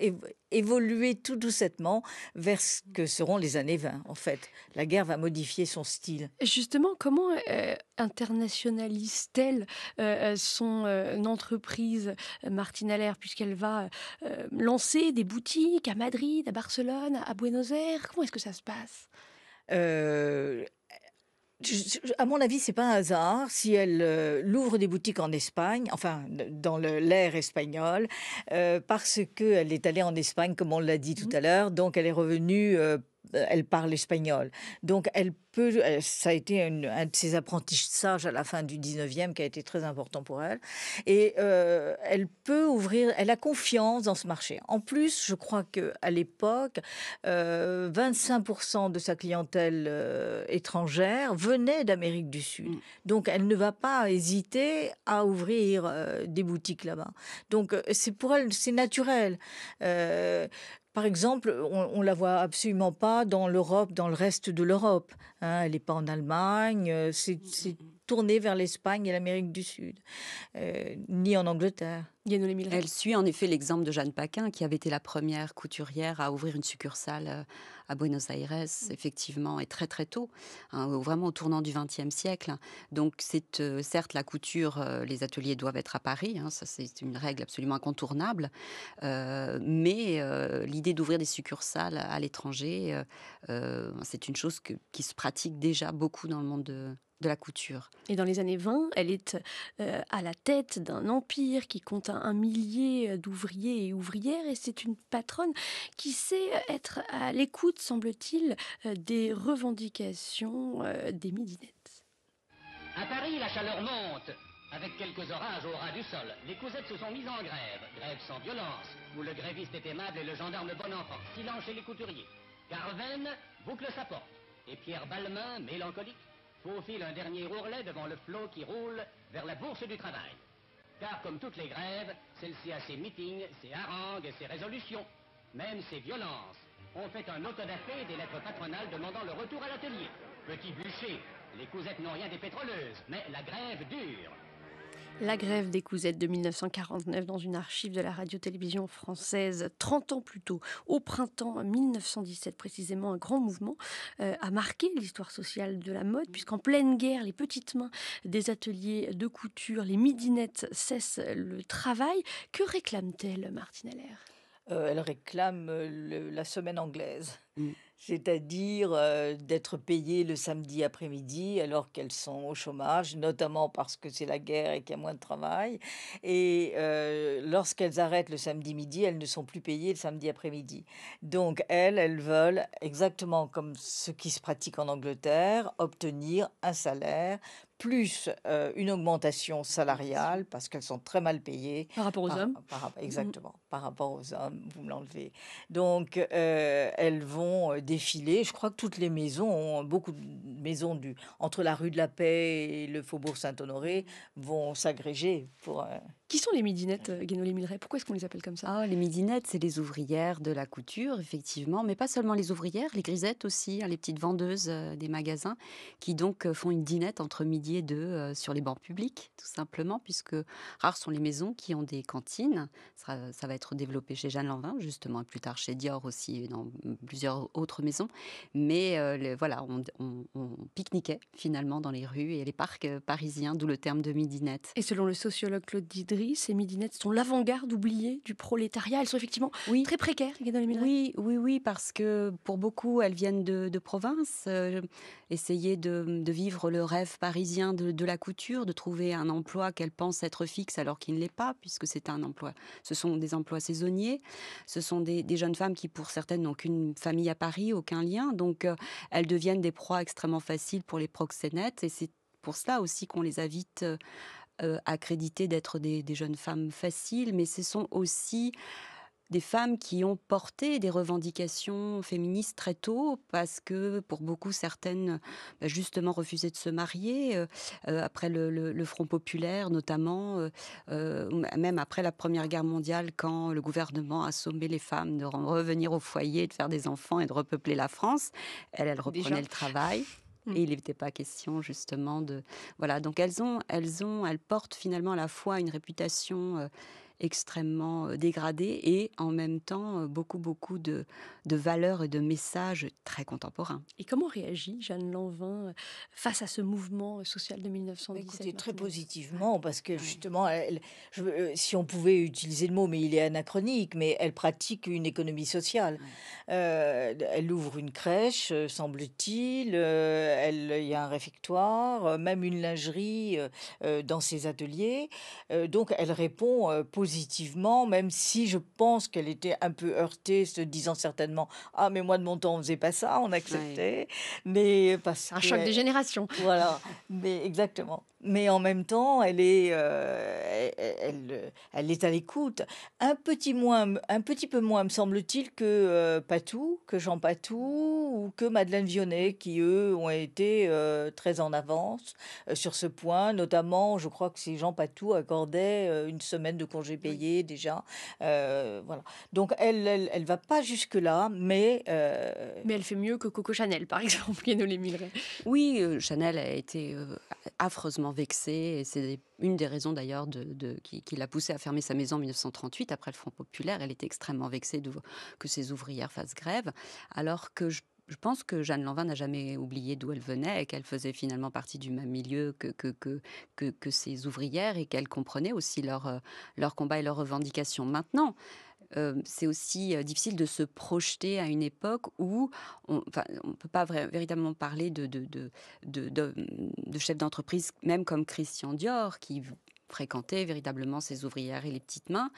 évoluer tout doucettement vers ce que seront les années 20, en fait. La guerre va modifier son style. Justement, comment euh, internationalise-t-elle euh, son entreprise, Martine Allaire, puisqu'elle va lancer des boutiques à Madrid, à Barcelone, à Buenos Aires Comment est-ce que ça se passe à mon avis, c'est pas un hasard si elle ouvre euh, l'ouvre des boutiques en Espagne, enfin dans l'air espagnol, euh, parce qu'elle est allée en Espagne, comme on l'a dit tout mmh. à l'heure, donc elle est revenue euh, euh, elle parle espagnol. Donc, elle peut. Euh, ça a été un de ses apprentissages à la fin du 19e qui a été très important pour elle. Et euh, elle peut ouvrir. Elle a confiance dans ce marché. En plus, je crois qu'à l'époque, 25% de sa clientèle étrangère venait d'Amérique du Sud. Mm. Donc, elle ne va pas hésiter à ouvrir des boutiques là-bas. Donc, c'est pour elle, c'est naturel. Par exemple, on, ne la voit absolument pas dans l'Europe, dans le reste de l'Europe. Hein. elle n'est pas en Allemagne, euh, c'est mm, mm, mm. tourné vers l'Espagne et l'Amérique du Sud, euh, ni en Angleterre. Elle suit en effet l'exemple de Jeanne Paquin, qui avait été la première couturière à ouvrir une succursale euh, à Buenos Aires, mmh. effectivement, et très très tôt, hein, vraiment au tournant du XXe siècle. Donc, c'est euh, certes la couture, euh, les ateliers doivent être à Paris, hein, ça c'est une règle absolument incontournable, euh, mais l'idée d'ouvrir des succursales à l'étranger, c'est une chose qui se pratique déjà beaucoup dans le monde de, de la couture. Et dans les années 20, elle est euh, à la tête d'un empire qui compte un, millier d'ouvriers et ouvrières, et c'est une patronne qui sait être à l'écoute, semble-t-il, euh, des revendications euh, des midinettes. À Paris, la chaleur monte, avec quelques orages au ras du sol. Les cousettes se sont mises en grève, grève sans violence, où le gréviste est aimable et le gendarme bon enfant. Silence chez les couturiers. Carven boucle sa porte, et Pierre Balmain, mélancolique, faufile un dernier ourlet devant le flot qui roule vers la bourse du travail. Car comme toutes les grèves, celle-ci a ses meetings, ses harangues et ses résolutions, même ses violences. On fait un autodafé des lettres patronales demandant le retour à l'atelier. Petit bûcher, les cousettes n'ont rien des pétroleuses, mais la grève dure. La grève des cousettes de 1949 dans une archive de la radio-télévision française 30 ans plus tôt, au printemps 1917 précisément, un grand mouvement euh, a marqué l'histoire sociale de la mode puisqu'en pleine guerre, les petites mains des ateliers de couture, les midinettes cessent le travail. Que réclame-t-elle, Martine Allaire euh, Elle réclame euh, la semaine anglaise. Mm c'est-à-dire d'être payées le samedi après-midi alors qu'elles sont au chômage, notamment parce que c'est la guerre et qu'il y a moins de travail. Et lorsqu'elles arrêtent le samedi midi, elles ne sont plus payées le samedi après-midi. Donc elles, elles veulent, exactement comme ce qui se pratique en Angleterre, obtenir un salaire plus euh, une augmentation salariale parce qu'elles sont très mal payées. Par rapport aux hommes mmh. Exactement, par rapport aux hommes, vous me l'enlevez. Donc euh, elles vont euh, défiler. Je crois que toutes les maisons, ont, beaucoup de maisons du, entre la rue de la Paix et le faubourg Saint-Honoré vont s'agréger pour... Qui sont les midinettes, euh, Guénolé Milray Pourquoi est-ce qu'on les appelle comme ça ah, Les midinettes, c'est les ouvrières de la couture, effectivement, mais pas seulement les ouvrières, les grisettes aussi, hein, les petites vendeuses euh, des magasins, qui donc euh, font une dinette entre midi et deux sur les bancs publics, tout simplement, puisque rares sont les maisons qui ont des cantines. Ça, va être développé chez Jeanne Lanvin, justement, et plus tard chez Dior aussi, dans plusieurs autres maisons. Mais voilà, on, on, pique-niquait finalement dans les rues et les parcs parisiens, d'où le terme de midinette. Et selon le sociologue Claude Didier, ces midinettes sont l'avant-garde oubliée du prolétariat. Elles sont effectivement très précaires, Oui, oui, oui, parce que pour beaucoup, elles viennent de, province. Euh, essayer de, vivre le rêve parisien de, la couture, de trouver un emploi qu'elles pensent être fixe alors qu'il ne l'est pas, puisque c'est un emploi. Ce sont des emplois saisonniers. Ce sont des, jeunes femmes qui, pour certaines, n'ont qu'une famille à Paris, aucun lien. Donc, euh, elles deviennent des proies extrêmement faciles pour les proxénètes. Et c'est pour cela aussi qu'on les invite accrédité euh, accréditées d'être des, jeunes femmes faciles, mais ce sont aussi des femmes qui ont porté des revendications féministes très tôt, parce que pour beaucoup, certaines bah, justement refusaient de se marier, euh, euh, après le, Front populaire notamment, même après la Première Guerre mondiale, quand le gouvernement a sommé les femmes de revenir au foyer, de faire des enfants et de repeupler la France, Elle, elle reprenaient le travail. Mmh. Et il n'était pas question justement de voilà. Donc elles ont, elles ont, elles portent finalement à la fois une réputation euh, extrêmement dégradé et en même temps beaucoup, beaucoup de, de valeurs et de messages très contemporains. Et comment réagit Jeanne Lanvin face à ce mouvement social de 1917 bah, Écoutez, très positivement, parce que justement, si on pouvait utiliser le mot, mais il est anachronique, mais elle pratique une économie sociale. elle ouvre une crèche, semble-t-il, elle, il y a un réfectoire, même une lingerie euh, dans ses ateliers. donc elle répond positivement positivement, même si je pense qu'elle était un peu heurtée, se disant certainement Ah, mais moi de mon temps, on faisait pas ça, on acceptait. Mais parce un choc de génération. Voilà, mais exactement mais en même temps, elle est, euh, e-, e-, elle, elle, est à l'écoute. Un petit moins, un petit peu moins, me semble-t-il, que euh, Patou, que Jean Patou ou que Madeleine Vionnet, qui eux ont été euh, très en avance sur ce point. Notamment, je crois que si Jean Patou accordait une semaine de congé payé déjà. voilà. Donc elle, elle, va pas jusque là, mais mais elle fait mieux que Coco Chanel, par exemple, qui est l'émulerait. Oui, Chanel a été affreusement Vexée, Et c'est une des raisons d'ailleurs de, qui, l'a poussée à fermer sa maison en 1938 après le Front populaire. Elle était extrêmement vexée que ses ouvrières fassent grève, alors que je pense que Jeanne Lanvin n'a jamais oublié d'où elle venait et qu'elle faisait finalement partie du même milieu que, que, que, ses ouvrières et qu'elle comprenait aussi leur, euh, leur combat et leurs revendications. Maintenant, c'est aussi difficile de se projeter à une époque où on ne peut pas véritablement parler de, de, chef d'entreprise, même comme Christian Dior, qui fréquentait véritablement ses ouvrières et les petites mains,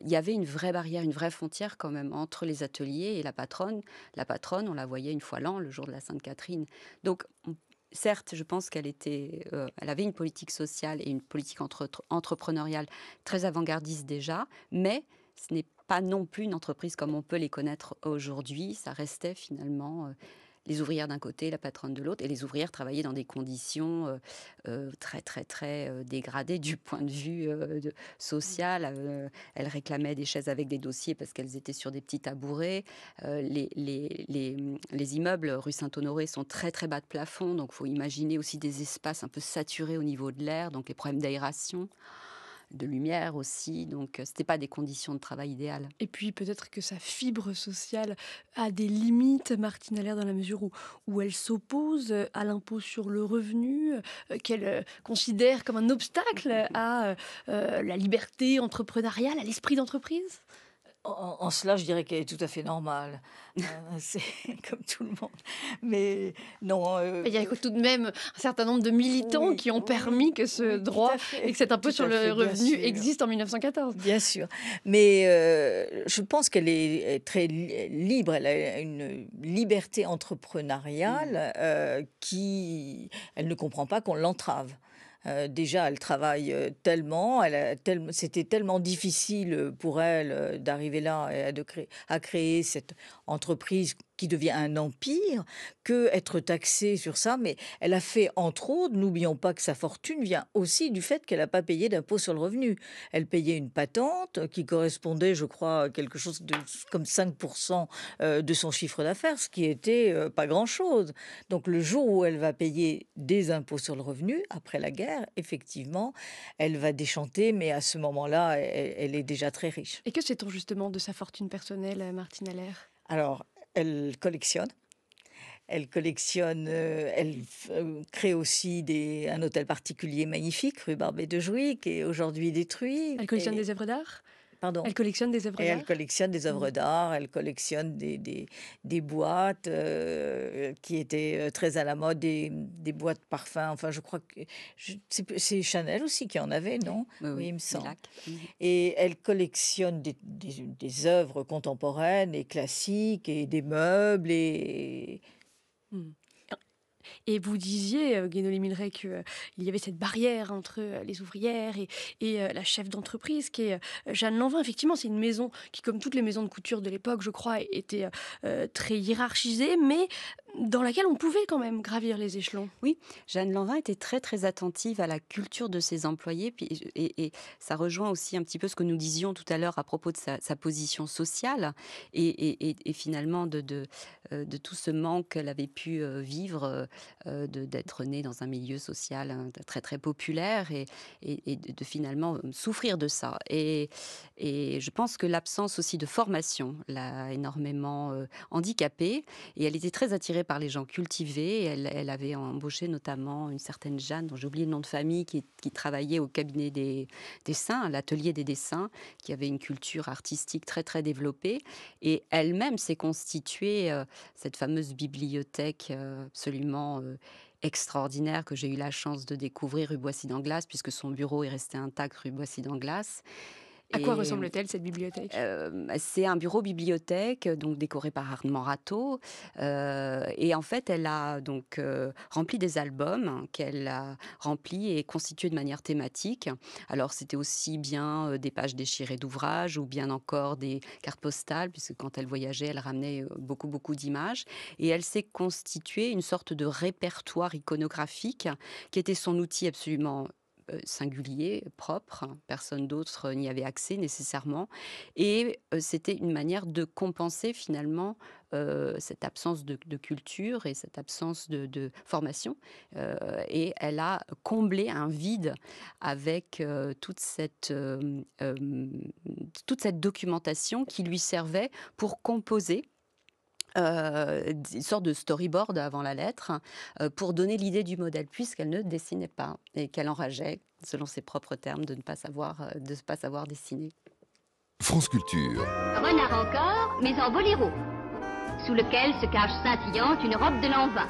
il y avait une vraie barrière, une vraie frontière quand même entre les ateliers et la patronne. La patronne, on la voyait une fois l'an, le jour de la Sainte-Catherine. Donc, certes, je pense qu'elle était, avait une politique sociale et une politique entre, entrepreneuriale très avant-gardiste déjà, mais ce n'est pas non plus une entreprise comme on peut les connaître aujourd'hui. Ça restait finalement euh, les ouvrières d'un côté, la patronne de l'autre, et les ouvrières travaillaient dans des conditions euh, euh, très très très dégradées du point de vue social. elles réclamaient des chaises avec des dossiers parce qu'elles étaient sur des petits tabourets. Les, les, les, immeubles rue Saint-Honoré sont très très bas de plafond, donc il faut imaginer aussi des espaces un peu saturés au niveau de l'air, donc les problèmes d'aération de lumière aussi. Donc, euh, ce n'était pas des conditions de travail idéales. Et puis, peut-être que sa fibre sociale a des limites, Martine Allaire, dans la mesure où, elle s'oppose euh, à l'impôt sur le revenu, euh, qu'elle considère comme un obstacle à la liberté entrepreneuriale, à l'esprit d'entreprise en, cela, je dirais qu'elle est tout à fait normale. Hein, c'est comme tout le monde. Mais non. Euh, il y a euh, tout de même un certain nombre de militants qui ont permis que ce droit et que cet impôt sur le revenu existe en 1914. Bien sûr. Mais euh, je pense qu'elle est très libre. Elle a une liberté entrepreneuriale mm. qui. Elle ne comprend pas qu'on l'entrave. Euh, déjà, elle travaille euh, tellement, tellement c'était tellement difficile euh, pour elle d'arriver là et de créer, à créer cette entreprise qui devient un empire que être taxée sur ça. Mais elle a fait, entre autres, n'oublions pas que sa fortune vient aussi du fait qu'elle n'a pas payé d'impôts sur le revenu. Elle payait une patente euh, qui correspondait, je crois, à quelque chose de comme 5% euh, de son chiffre d'affaires, ce qui était euh, pas grand-chose. Donc le jour où elle va payer des impôts sur le revenu, après la guerre, effectivement, elle va déchanter, mais à ce moment-là, elle, est déjà très riche. Et que sait-on justement de sa fortune personnelle, Martine Allaire alors, elle collectionne. Elle collectionne, euh, elle euh, crée aussi un hôtel particulier magnifique, rue Barbet de Jouy, qui est aujourd'hui détruit. Elle collectionne des œuvres d'art elle collectionne des œuvres d'art. Elle collectionne des œuvres d'art, elle collectionne des, des, boîtes euh, qui étaient euh, très à la mode, des, boîtes parfums. Enfin, je crois que c'est Chanel aussi qui en avait, non oui, il me semble. Mhm. Et elle collectionne des, des, œuvres contemporaines et classiques et des meubles et. Hmm. Et vous disiez, euh, Guénolé Milleret, qu'il euh, y avait cette barrière entre euh, les ouvrières et, la chef d'entreprise, qui est Jeanne Lanvin. Effectivement, c'est une maison qui, comme toutes les maisons de couture de l'époque, je crois, était très hiérarchisée, mais dans laquelle on pouvait quand même gravir les échelons. Oui, Jeanne Lanvin était très très attentive à la culture de ses employés et, et ça rejoint aussi un petit peu ce que nous disions tout à l'heure à propos de sa, position sociale et, et, finalement de, de, euh, de, tout ce manque qu'elle avait pu euh, vivre euh, d'être née dans un milieu social hein, très très populaire et, de finalement souffrir de ça. Et, je pense que l'absence aussi de formation l'a énormément handicapée et elle était très attirée par les gens cultivés. Elle, avait embauché notamment une certaine Jeanne, dont j'ai oublié le nom de famille, qui, travaillait au cabinet des dessins, l'atelier des dessins, qui avait une culture artistique très très développée. Et elle-même s'est constituée euh, cette fameuse bibliothèque euh, absolument euh, extraordinaire que j'ai eu la chance de découvrir rue Boissy d'Anglas, puisque son bureau est resté intact rue Boissy d'Anglas. À quoi euh, ressemble-t-elle cette bibliothèque euh, C'est un bureau bibliothèque, euh, donc décoré par Armand Rato. et en fait, elle a donc rempli des albums qu'elle a remplis et constitués de manière thématique. Alors, c'était aussi bien des pages déchirées d'ouvrages ou bien encore des cartes postales, puisque quand elle voyageait, elle ramenait beaucoup, beaucoup d'images. Et elle s'est constituée une sorte de répertoire iconographique qui était son outil absolument euh, singulier, propre. Hein. Personne d'autre euh, n'y avait accès nécessairement. Et euh, c'était une manière de compenser finalement cette absence de, culture et cette absence de, formation. et elle a comblé un vide avec toute, cette, toute cette documentation qui lui servait pour composer euh, une sorte de storyboard avant la lettre euh, pour donner l'idée du modèle, puisqu'elle ne dessinait pas et qu'elle enrageait, selon ses propres termes, de ne pas savoir, euh, de ne pas savoir dessiner. France Culture. Renard encore, mais en boléro, sous lequel se cache scintillante une robe de l'envin.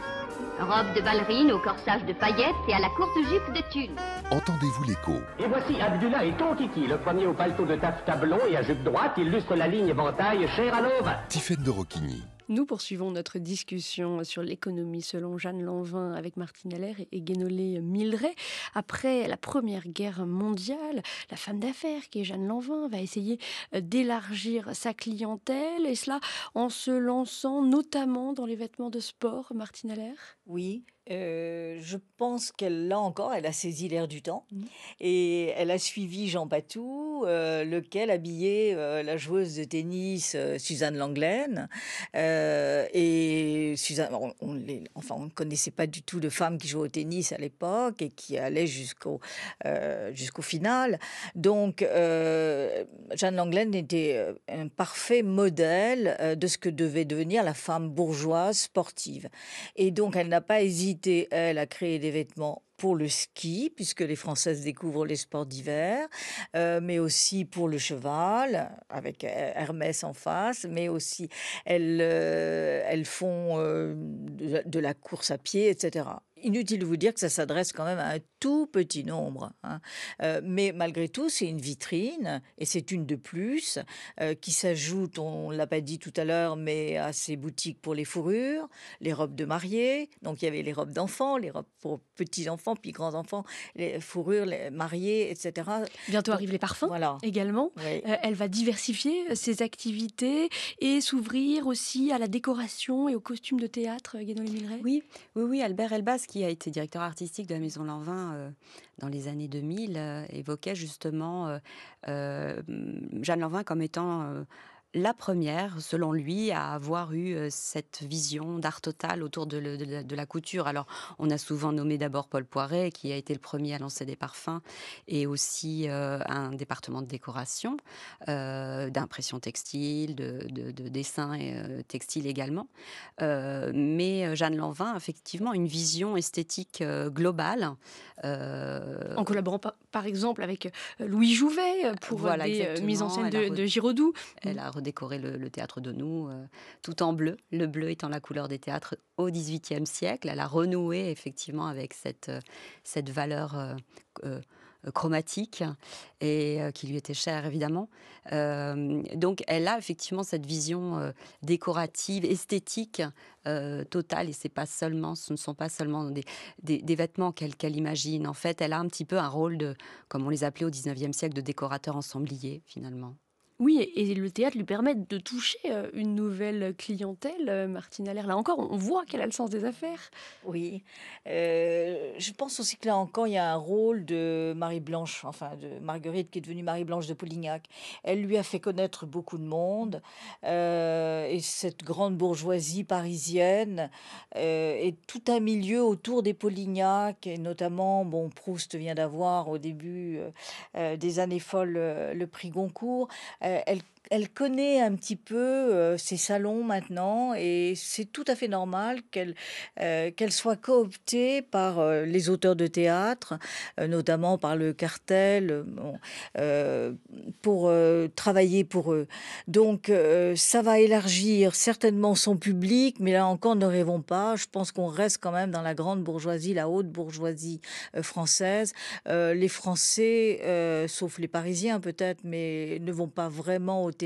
Robe de ballerine au corsage de paillettes et à la courte jupe de tulle. Entendez-vous l'écho Et voici Abdullah et Tonkiki, le premier au paletot de taf tablon et à jupe droite illustre la ligne ventaille chère à l'ova. Tiffaine de Roquigny. Nous poursuivons notre discussion sur l'économie selon Jeanne Lanvin avec Martine Allaire et Guénolé Milleret. Après la Première Guerre mondiale, la femme d'affaires qui est Jeanne Lanvin va essayer euh, d'élargir sa clientèle et cela en se lançant notamment dans les vêtements de sport, Martine Allaire Oui, euh, je pense qu'elle, l'a encore, elle a saisi l'air du temps mmh. et elle a suivi Jean Patou euh, lequel habillait euh, la joueuse de tennis euh, Suzanne Langlaine. et Suzanne, on, les, enfin, on ne connaissait pas du tout de femmes qui jouaient au tennis à l'époque et qui allaient jusqu'au jusqu'au final. Donc, Jeanne Langlaine était un parfait modèle de ce que devait devenir la femme bourgeoise sportive. Et donc, elle n'a pas hésité, elle, à créer des vêtements pour le ski, puisque les Françaises découvrent les sports d'hiver, euh, mais aussi pour le cheval, avec Hermès en face, mais aussi elles, euh, elles font euh, de la course à pied, etc inutile de vous dire que ça s'adresse quand même à un tout petit nombre. Hein. Euh, mais malgré tout, c'est une vitrine et c'est une de plus euh, qui s'ajoute, on ne l'a pas dit tout à l'heure, mais à ces boutiques pour les fourrures, les robes de mariée. Donc il y avait les robes d'enfants, les robes pour petits-enfants, puis grands-enfants, les fourrures, les mariés, etc. Bientôt arrivent les parfums également. Euh, elle va diversifier ses activités et s'ouvrir aussi à la décoration et aux costumes de théâtre, Guénon Oui, oui, oui, Albert Elbas qui a été directeur artistique de la Maison Lanvin euh, dans les années 2000, euh, évoquait justement euh, Jeanne Lanvin comme étant la première, selon lui, à avoir eu cette vision d'art total autour de, la, couture. Alors, on a souvent nommé d'abord Paul Poiret, qui a été le premier à lancer des parfums, et aussi un département de décoration, d'impression textile, de, dessin textile également. mais Jeanne Lanvin, effectivement, une vision esthétique globale. En collaborant par exemple avec Louis Jouvet pour voilà, des mises en scène de, Giraudoux décorer le, théâtre de nous, euh, tout en bleu, le bleu étant la couleur des théâtres au XVIIIe siècle. Elle a renoué effectivement avec cette, euh, valeur euh, chromatique et qui lui était chère évidemment. donc elle a effectivement cette vision décorative, esthétique totale et ce ne sont pas seulement des, vêtements qu'elle imagine. En fait, elle a un petit peu un rôle de, comme on les appelait au 19e siècle, de décorateur ensemblier finalement. Oui, et le théâtre lui permet de toucher euh, une nouvelle clientèle. Euh, Martine Allaire, là encore, on voit qu'elle a le sens des affaires. Oui. Euh, je pense aussi que là encore, il y a un rôle de Marie-Blanche, enfin de Marguerite, qui est devenue Marie-Blanche de Polignac. Elle lui a fait connaître beaucoup de monde. et cette grande bourgeoisie parisienne et tout un milieu autour des Polignac, et notamment, bon, Proust vient d'avoir au début des années folles le prix Goncourt euh, elle elle connaît un petit peu ces euh, salons maintenant et c'est tout à fait normal qu'elle euh, qu'elle soit cooptée par euh, les auteurs de théâtre, notamment par le cartel, pour travailler pour eux. Donc ça va élargir certainement son public, mais là encore, ne rêvons pas. Je pense qu'on reste quand même dans la grande bourgeoisie, la haute bourgeoisie française. les Français, sauf les Parisiens peut-être, mais ne vont pas vraiment au théâtre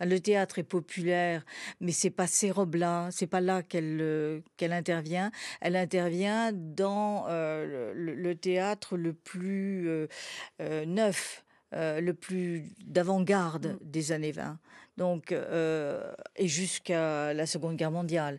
le théâtre est populaire, mais c'est pas ces robes-là, c'est pas là qu'elle euh, qu'elle intervient. Elle intervient dans euh, le, théâtre le plus euh, neuf. le plus d'avant-garde mm. des années 20. Donc, et jusqu'à la Seconde Guerre mondiale.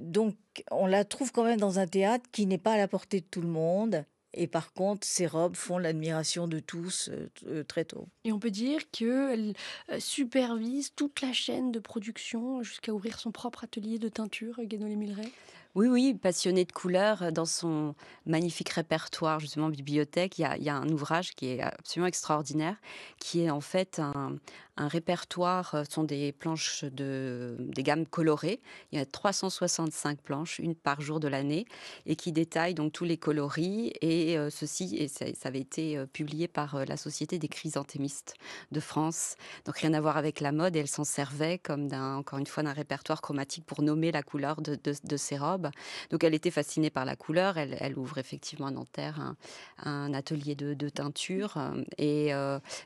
donc, on la trouve quand même dans un théâtre qui n'est pas à la portée de tout le monde, et par contre, ces robes font l'admiration de tous euh, euh, très tôt. Et on peut dire qu'elle euh, supervise toute la chaîne de production jusqu'à ouvrir son propre atelier de teinture, Guénolé Milray oui, oui, passionnée de couleurs, dans son magnifique répertoire, justement, bibliothèque, il il y a, un ouvrage qui est absolument extraordinaire, qui est en fait un, un répertoire, euh, sont des planches de, euh, des gammes colorées. Il y a 365 planches, une par jour de l'année, et qui détaillent donc tous les coloris. Et euh, ceci, et ça, avait été publié par la Société des chrysanthémistes de France. Donc rien à voir avec la mode, elle s'en servait comme d'un, encore une fois, d'un répertoire chromatique pour nommer la couleur de, ses robes. Donc elle était fascinée par la couleur. Elle, ouvre effectivement à Nanterre un, atelier de, teinture. Et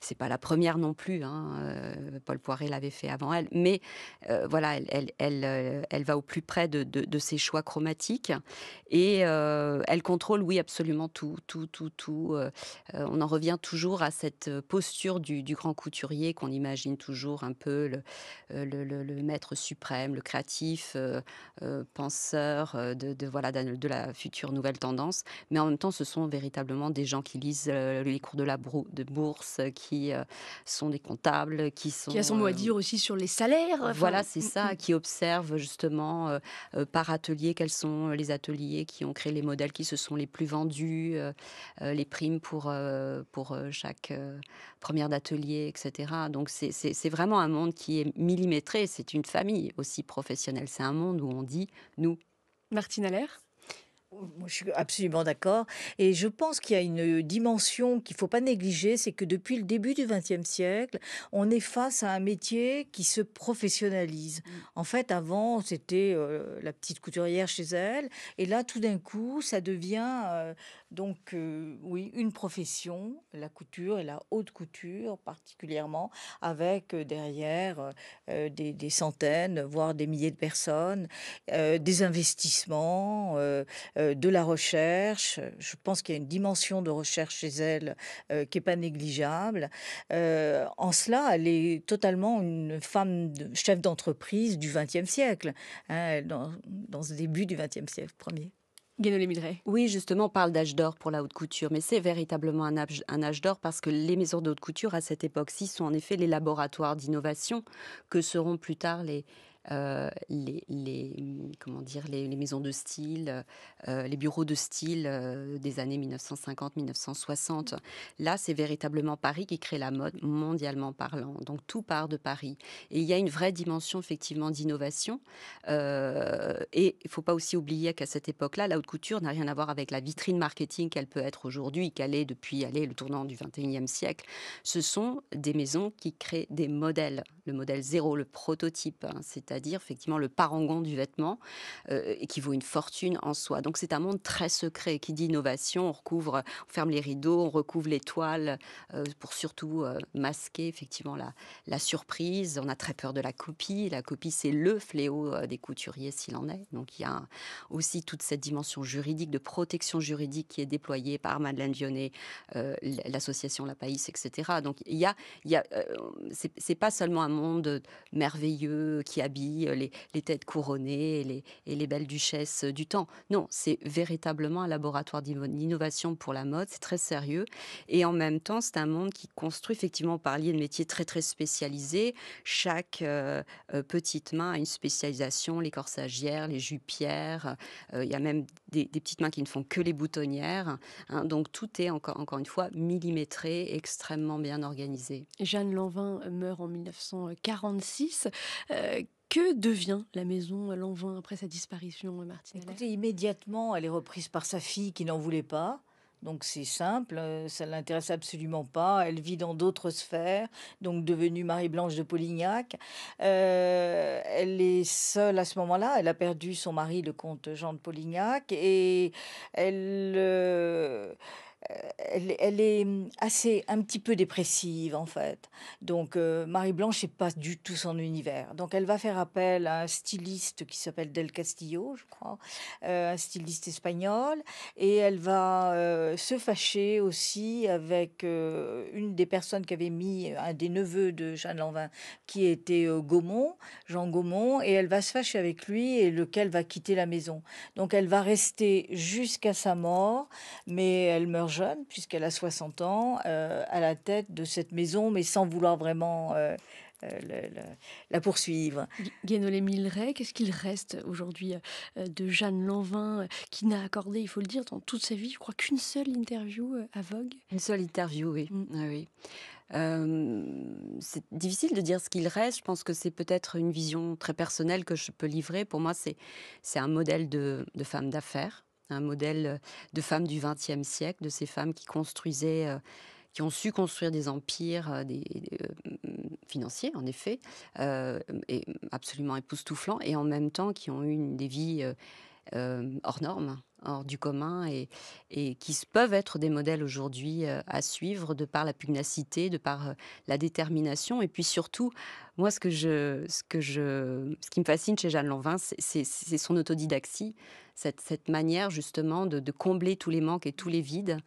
c'est pas la première non plus. Hein, euh, Paul Poiret l'avait fait avant elle. Mais euh, voilà, elle, euh, elle, va au plus près de, ses choix chromatiques et elle contrôle, oui, absolument tout, tout, tout, tout. on en revient toujours à cette posture du, grand couturier qu'on imagine toujours un peu le, maître suprême, le créatif, penseur de, voilà, de, la future nouvelle tendance. Mais en même temps, ce sont véritablement des gens qui lisent les cours de la bourse, qui sont des comptables, qui sont... Qui a son mot à dire euh, aussi sur les salaires. Voilà, c'est ça, qui observe justement euh, euh, par atelier quels sont les ateliers qui ont créé les modèles qui se sont les plus vendus, les primes pour, pour chaque première d'atelier, etc. Donc c'est vraiment un monde qui est millimétré, c'est une famille aussi professionnelle, c'est un monde où on dit nous. Martine Allaire moi, je suis absolument d'accord. Et je pense qu'il y a une dimension qu'il ne faut pas négliger, c'est que depuis le début du XXe siècle, on est face à un métier qui se professionnalise. Mmh. En fait, avant, c'était euh, la petite couturière chez elle. Et là, tout d'un coup, ça devient euh, donc, euh, oui, une profession, la couture et la haute couture particulièrement, avec derrière des, des, centaines, voire des milliers de personnes, des investissements euh, de la recherche. Euh, je pense qu'il y a une dimension de recherche chez elle euh, qui n'est pas négligeable. en cela, elle est totalement une femme chef d'entreprise du XXe siècle, hein, dans, ce début du XXe siècle premier. Oui, justement, on parle d'âge d'or pour la haute couture, mais c'est véritablement un un âge d'or parce que les maisons de haute couture à cette époque-ci sont en effet les laboratoires d'innovation que seront plus tard les, euh, les, comment dire, les, maisons de style, euh, les bureaux de style euh, des années 1950-1960. Là, c'est véritablement Paris qui crée la mode mondialement parlant. Donc tout part de Paris. Et il y a une vraie dimension effectivement d'innovation. et il ne faut pas aussi oublier qu'à cette époque-là, la haute couture n'a rien à voir avec la vitrine marketing qu'elle peut être aujourd'hui, qu'elle est depuis le tournant du 21e siècle. Ce sont des maisons qui créent des modèles. Le modèle zéro, le prototype. Hein, c'est c'est-à-dire effectivement le parangon du vêtement, euh, et qui vaut une fortune en soi. Donc c'est un monde très secret. Qui dit innovation, on recouvre, on ferme les rideaux, on recouvre les toiles euh, pour surtout euh, masquer effectivement la, surprise. On a très peur de la copie. La copie, c'est le fléau des couturiers s'il en est. Donc il y a aussi toute cette dimension juridique, de protection juridique qui est déployée par Madeleine Vionnet, l'association La Païs, etc. Donc il y a, il y a c'est pas seulement un monde merveilleux qui habite euh, les, têtes couronnées et les, belles duchesses euh, du temps. Non, c'est véritablement un laboratoire d'innovation pour la mode, c'est très sérieux. Et en même temps, c'est un monde qui construit, effectivement, par lié de métiers très, très spécialisés. Chaque euh, petite main a une spécialisation, les corsagières, les jupières, il y a même des, petites mains qui ne font que les boutonnières. Hein. donc tout est encore, encore une fois millimétré, extrêmement bien organisé. Jeanne Lanvin meurt en 1946. Euh, que devient la maison Lanvin après sa disparition, Martine Écoutez, immédiatement, elle est reprise par sa fille qui n'en voulait pas. Donc c'est simple, euh, ça ne l'intéresse absolument pas. Elle vit dans d'autres sphères, donc devenue Marie-Blanche de Polignac. Euh, elle est seule à ce moment-là. Elle a perdu son mari, le comte Jean de Polignac, et elle. Euh, elle, est mmh, assez un petit peu dépressive en fait. Donc euh, Marie Blanche n'est pas du tout son univers. Donc elle va faire appel à un styliste qui s'appelle Del Castillo, je crois, euh, un styliste espagnol, et elle va euh, se fâcher aussi avec une des personnes qui avait mis un des neveux de Jeanne Lanvin, qui était Gaumont, Jean Gaumont, et elle va se fâcher avec lui et lequel va quitter la maison. Donc elle va rester jusqu'à sa mort, mais elle meurt jeune, puisqu'elle a 60 ans, euh, à la tête de cette maison, mais sans vouloir vraiment euh, euh, la poursuivre. Guénolé Milleret, qu'est-ce qu'il reste aujourd'hui de Jeanne Lanvin, qui n'a accordé, il faut le dire, dans toute sa vie, je crois, qu'une seule interview à Vogue Une seule interview, oui. Mm. Ah oui. c'est difficile de dire ce qu'il reste. Je pense que c'est peut-être une vision très personnelle que je peux livrer. Pour moi, c'est, c'est un modèle de femme d'affaires un modèle euh, de femme du XXe siècle, de ces femmes qui construisaient, euh, qui ont su construire des empires euh, des, mm, financiers, en effet, et absolument époustouflants, et en même temps qui ont eu des vies euh, hors normes, hors du commun, et, qui peuvent être des modèles aujourd'hui euh, à suivre de par la pugnacité, de par euh, la détermination, et puis surtout, moi, ce que ce que ce qui me fascine chez Jeanne Lanvin, c'est son autodidactie, cette, manière justement de, de, combler tous les manques et tous les vides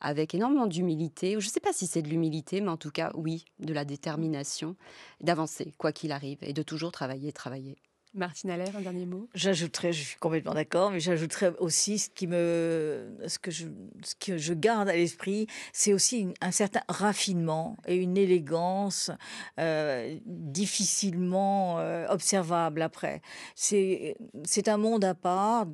avec énormément d'humilité. Je ne sais pas si c'est de l'humilité, mais en tout cas, oui, de la détermination, d'avancer quoi qu'il arrive, et de toujours travailler, travailler. Martine Allaire, un dernier mot J'ajouterais, je suis complètement d'accord, mais j'ajouterais aussi ce, qui me, ce, que je, ce que je garde à l'esprit, c'est aussi un certain raffinement et une élégance euh, difficilement euh, observable après. C'est un monde à part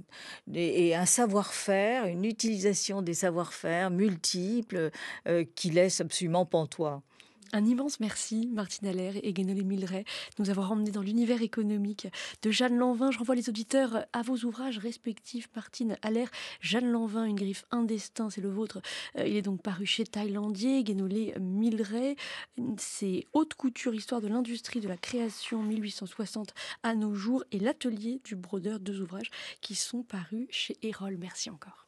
et, un savoir-faire, une utilisation des savoir-faire multiples euh, qui laisse absolument pantois un immense merci, Martine Allaire et Guénolé Milray, nous avoir emmenés dans l'univers économique de Jeanne Lanvin. Je renvoie les auditeurs à vos ouvrages respectifs. Martine Allaire, Jeanne Lanvin, Une griffe, indestin c'est le vôtre. Euh, il est donc paru chez Thaïlandier. Guénolé Milray, c'est Haute couture, histoire de l'industrie de la création 1860 à nos jours et l'atelier du brodeur, deux ouvrages qui sont parus chez Erol. Merci encore.